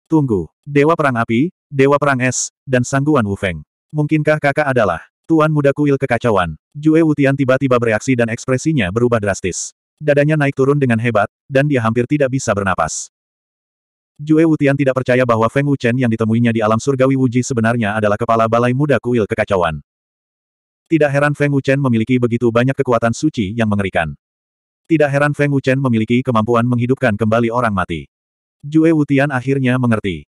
Tunggu, Dewa Perang Api, Dewa Perang Es, dan Sangguan Wu Feng. Mungkinkah kakak adalah Tuan Muda Kuil Kekacauan? Jue Wutian tiba-tiba bereaksi dan ekspresinya berubah drastis. Dadanya naik turun dengan hebat, dan dia hampir tidak bisa bernapas. Jue Wutian tidak percaya bahwa Feng Wuchen yang ditemuinya di alam surgawi Wuji sebenarnya adalah kepala balai muda kuil kekacauan. Tidak heran Feng Wuchen memiliki begitu banyak kekuatan suci yang mengerikan. Tidak heran Feng Wuchen memiliki kemampuan menghidupkan kembali orang mati. Jue Wutian akhirnya mengerti.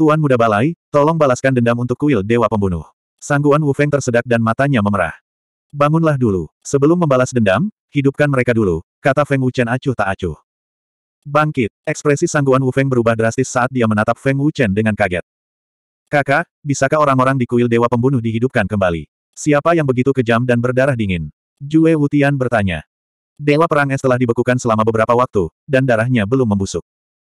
Tuan Muda Balai, tolong balaskan dendam untuk kuil Dewa Pembunuh. Sangguan Wu Feng tersedak dan matanya memerah. Bangunlah dulu. Sebelum membalas dendam, hidupkan mereka dulu, kata Feng Wuchen acuh tak acuh. Bangkit, ekspresi sangguan Wu Feng berubah drastis saat dia menatap Feng Wuchen dengan kaget. Kakak, bisakah orang-orang di kuil Dewa Pembunuh dihidupkan kembali? Siapa yang begitu kejam dan berdarah dingin? Jue Wutian bertanya. Dewa Perang Es telah dibekukan selama beberapa waktu, dan darahnya belum membusuk.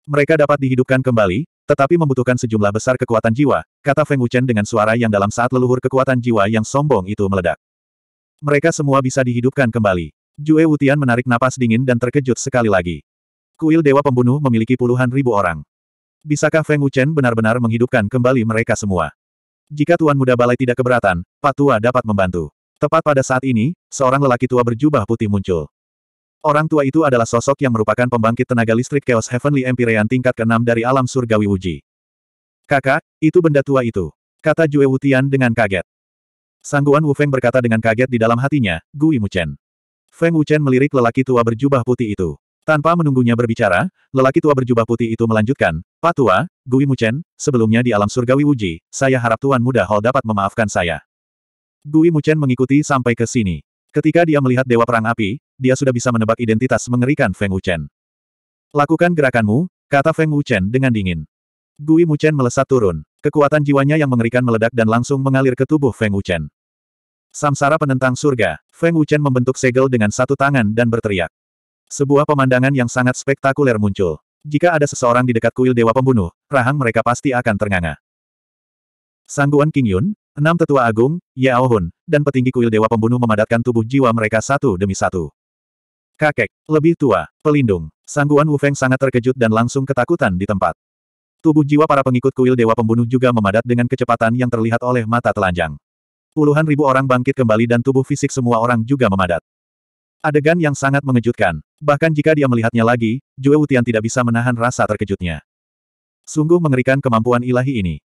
Mereka dapat dihidupkan kembali, tetapi membutuhkan sejumlah besar kekuatan jiwa, kata Feng Wuchen dengan suara yang dalam saat leluhur kekuatan jiwa yang sombong itu meledak. Mereka semua bisa dihidupkan kembali. Jue Wutian menarik napas dingin dan terkejut sekali lagi. Kuil Dewa Pembunuh memiliki puluhan ribu orang. Bisakah Feng Wuchen benar-benar menghidupkan kembali mereka semua? Jika Tuan Muda Balai tidak keberatan, Pak Tua dapat membantu. Tepat pada saat ini, seorang lelaki tua berjubah putih muncul. Orang tua itu adalah sosok yang merupakan pembangkit tenaga listrik Chaos Heavenly Empyrean tingkat ke-6 dari alam surgawi Wuji. Kakak, itu benda tua itu. Kata Jue Wutian dengan kaget. Sangguan Wu Feng berkata dengan kaget di dalam hatinya, Gui Mu Chen. Feng Wuchen melirik lelaki tua berjubah putih itu. Tanpa menunggunya berbicara, lelaki tua berjubah putih itu melanjutkan, Pak Tua, Gui Muchen, sebelumnya di alam surgawi Wuji, saya harap Tuan Muda Hall dapat memaafkan saya. Gui Muchen mengikuti sampai ke sini. Ketika dia melihat Dewa Perang Api, dia sudah bisa menebak identitas mengerikan Feng Wuchen. Lakukan gerakanmu, kata Feng Wuchen dengan dingin. Gui Muchen melesat turun. Kekuatan jiwanya yang mengerikan meledak dan langsung mengalir ke tubuh Feng Wuchen. Samsara penentang surga, Feng Wuchen membentuk segel dengan satu tangan dan berteriak. Sebuah pemandangan yang sangat spektakuler muncul. Jika ada seseorang di dekat kuil Dewa Pembunuh, rahang mereka pasti akan ternganga. Sangguan King Yun, enam tetua agung, Yao Hun, dan petinggi kuil Dewa Pembunuh memadatkan tubuh jiwa mereka satu demi satu. Kakek, lebih tua, pelindung, Sangguan Wu Feng sangat terkejut dan langsung ketakutan di tempat. Tubuh jiwa para pengikut kuil Dewa Pembunuh juga memadat dengan kecepatan yang terlihat oleh mata telanjang. Puluhan ribu orang bangkit kembali dan tubuh fisik semua orang juga memadat. Adegan yang sangat mengejutkan. Bahkan jika dia melihatnya lagi, Jue Wutian tidak bisa menahan rasa terkejutnya. Sungguh mengerikan kemampuan ilahi ini.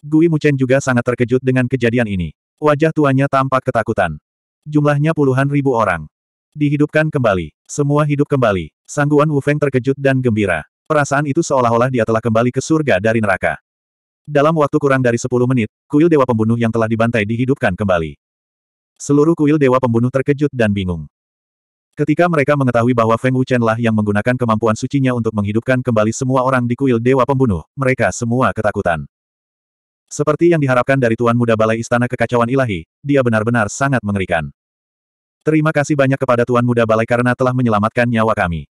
Gui Muchen juga sangat terkejut dengan kejadian ini. Wajah tuanya tampak ketakutan. Jumlahnya puluhan ribu orang. Dihidupkan kembali. Semua hidup kembali. Sangguan Wu Feng terkejut dan gembira. Perasaan itu seolah-olah dia telah kembali ke surga dari neraka. Dalam waktu kurang dari 10 menit, kuil dewa pembunuh yang telah dibantai dihidupkan kembali. Seluruh kuil dewa pembunuh terkejut dan bingung. Ketika mereka mengetahui bahwa Feng Wuchen lah yang menggunakan kemampuan sucinya untuk menghidupkan kembali semua orang di kuil Dewa Pembunuh, mereka semua ketakutan. Seperti yang diharapkan dari Tuan Muda Balai Istana Kekacauan Ilahi, dia benar-benar sangat mengerikan. Terima kasih banyak kepada Tuan Muda Balai karena telah menyelamatkan nyawa kami.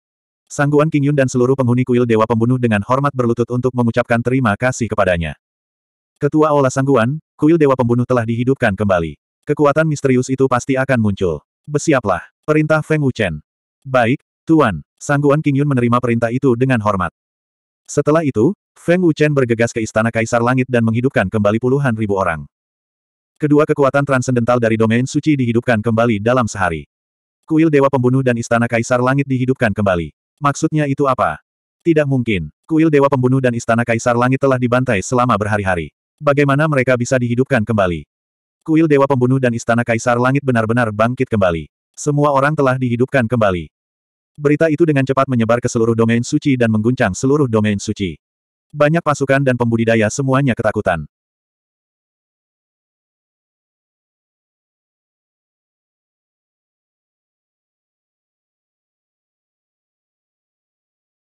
Sangguan King Yun dan seluruh penghuni kuil Dewa Pembunuh dengan hormat berlutut untuk mengucapkan terima kasih kepadanya. Ketua Ola Sangguan, kuil Dewa Pembunuh telah dihidupkan kembali. Kekuatan misterius itu pasti akan muncul. Besiaplah. Perintah Feng Wuchen. Baik, Tuan, Sangguan King Yun menerima perintah itu dengan hormat. Setelah itu, Feng Wuchen bergegas ke Istana Kaisar Langit dan menghidupkan kembali puluhan ribu orang. Kedua kekuatan transendental dari domain suci dihidupkan kembali dalam sehari. Kuil Dewa Pembunuh dan Istana Kaisar Langit dihidupkan kembali. Maksudnya itu apa? Tidak mungkin. Kuil Dewa Pembunuh dan Istana Kaisar Langit telah dibantai selama berhari-hari. Bagaimana mereka bisa dihidupkan kembali? Kuil Dewa Pembunuh dan Istana Kaisar Langit benar-benar bangkit kembali. Semua orang telah dihidupkan kembali. Berita itu dengan cepat menyebar ke seluruh domain suci dan mengguncang seluruh domain suci. Banyak pasukan dan pembudidaya semuanya ketakutan.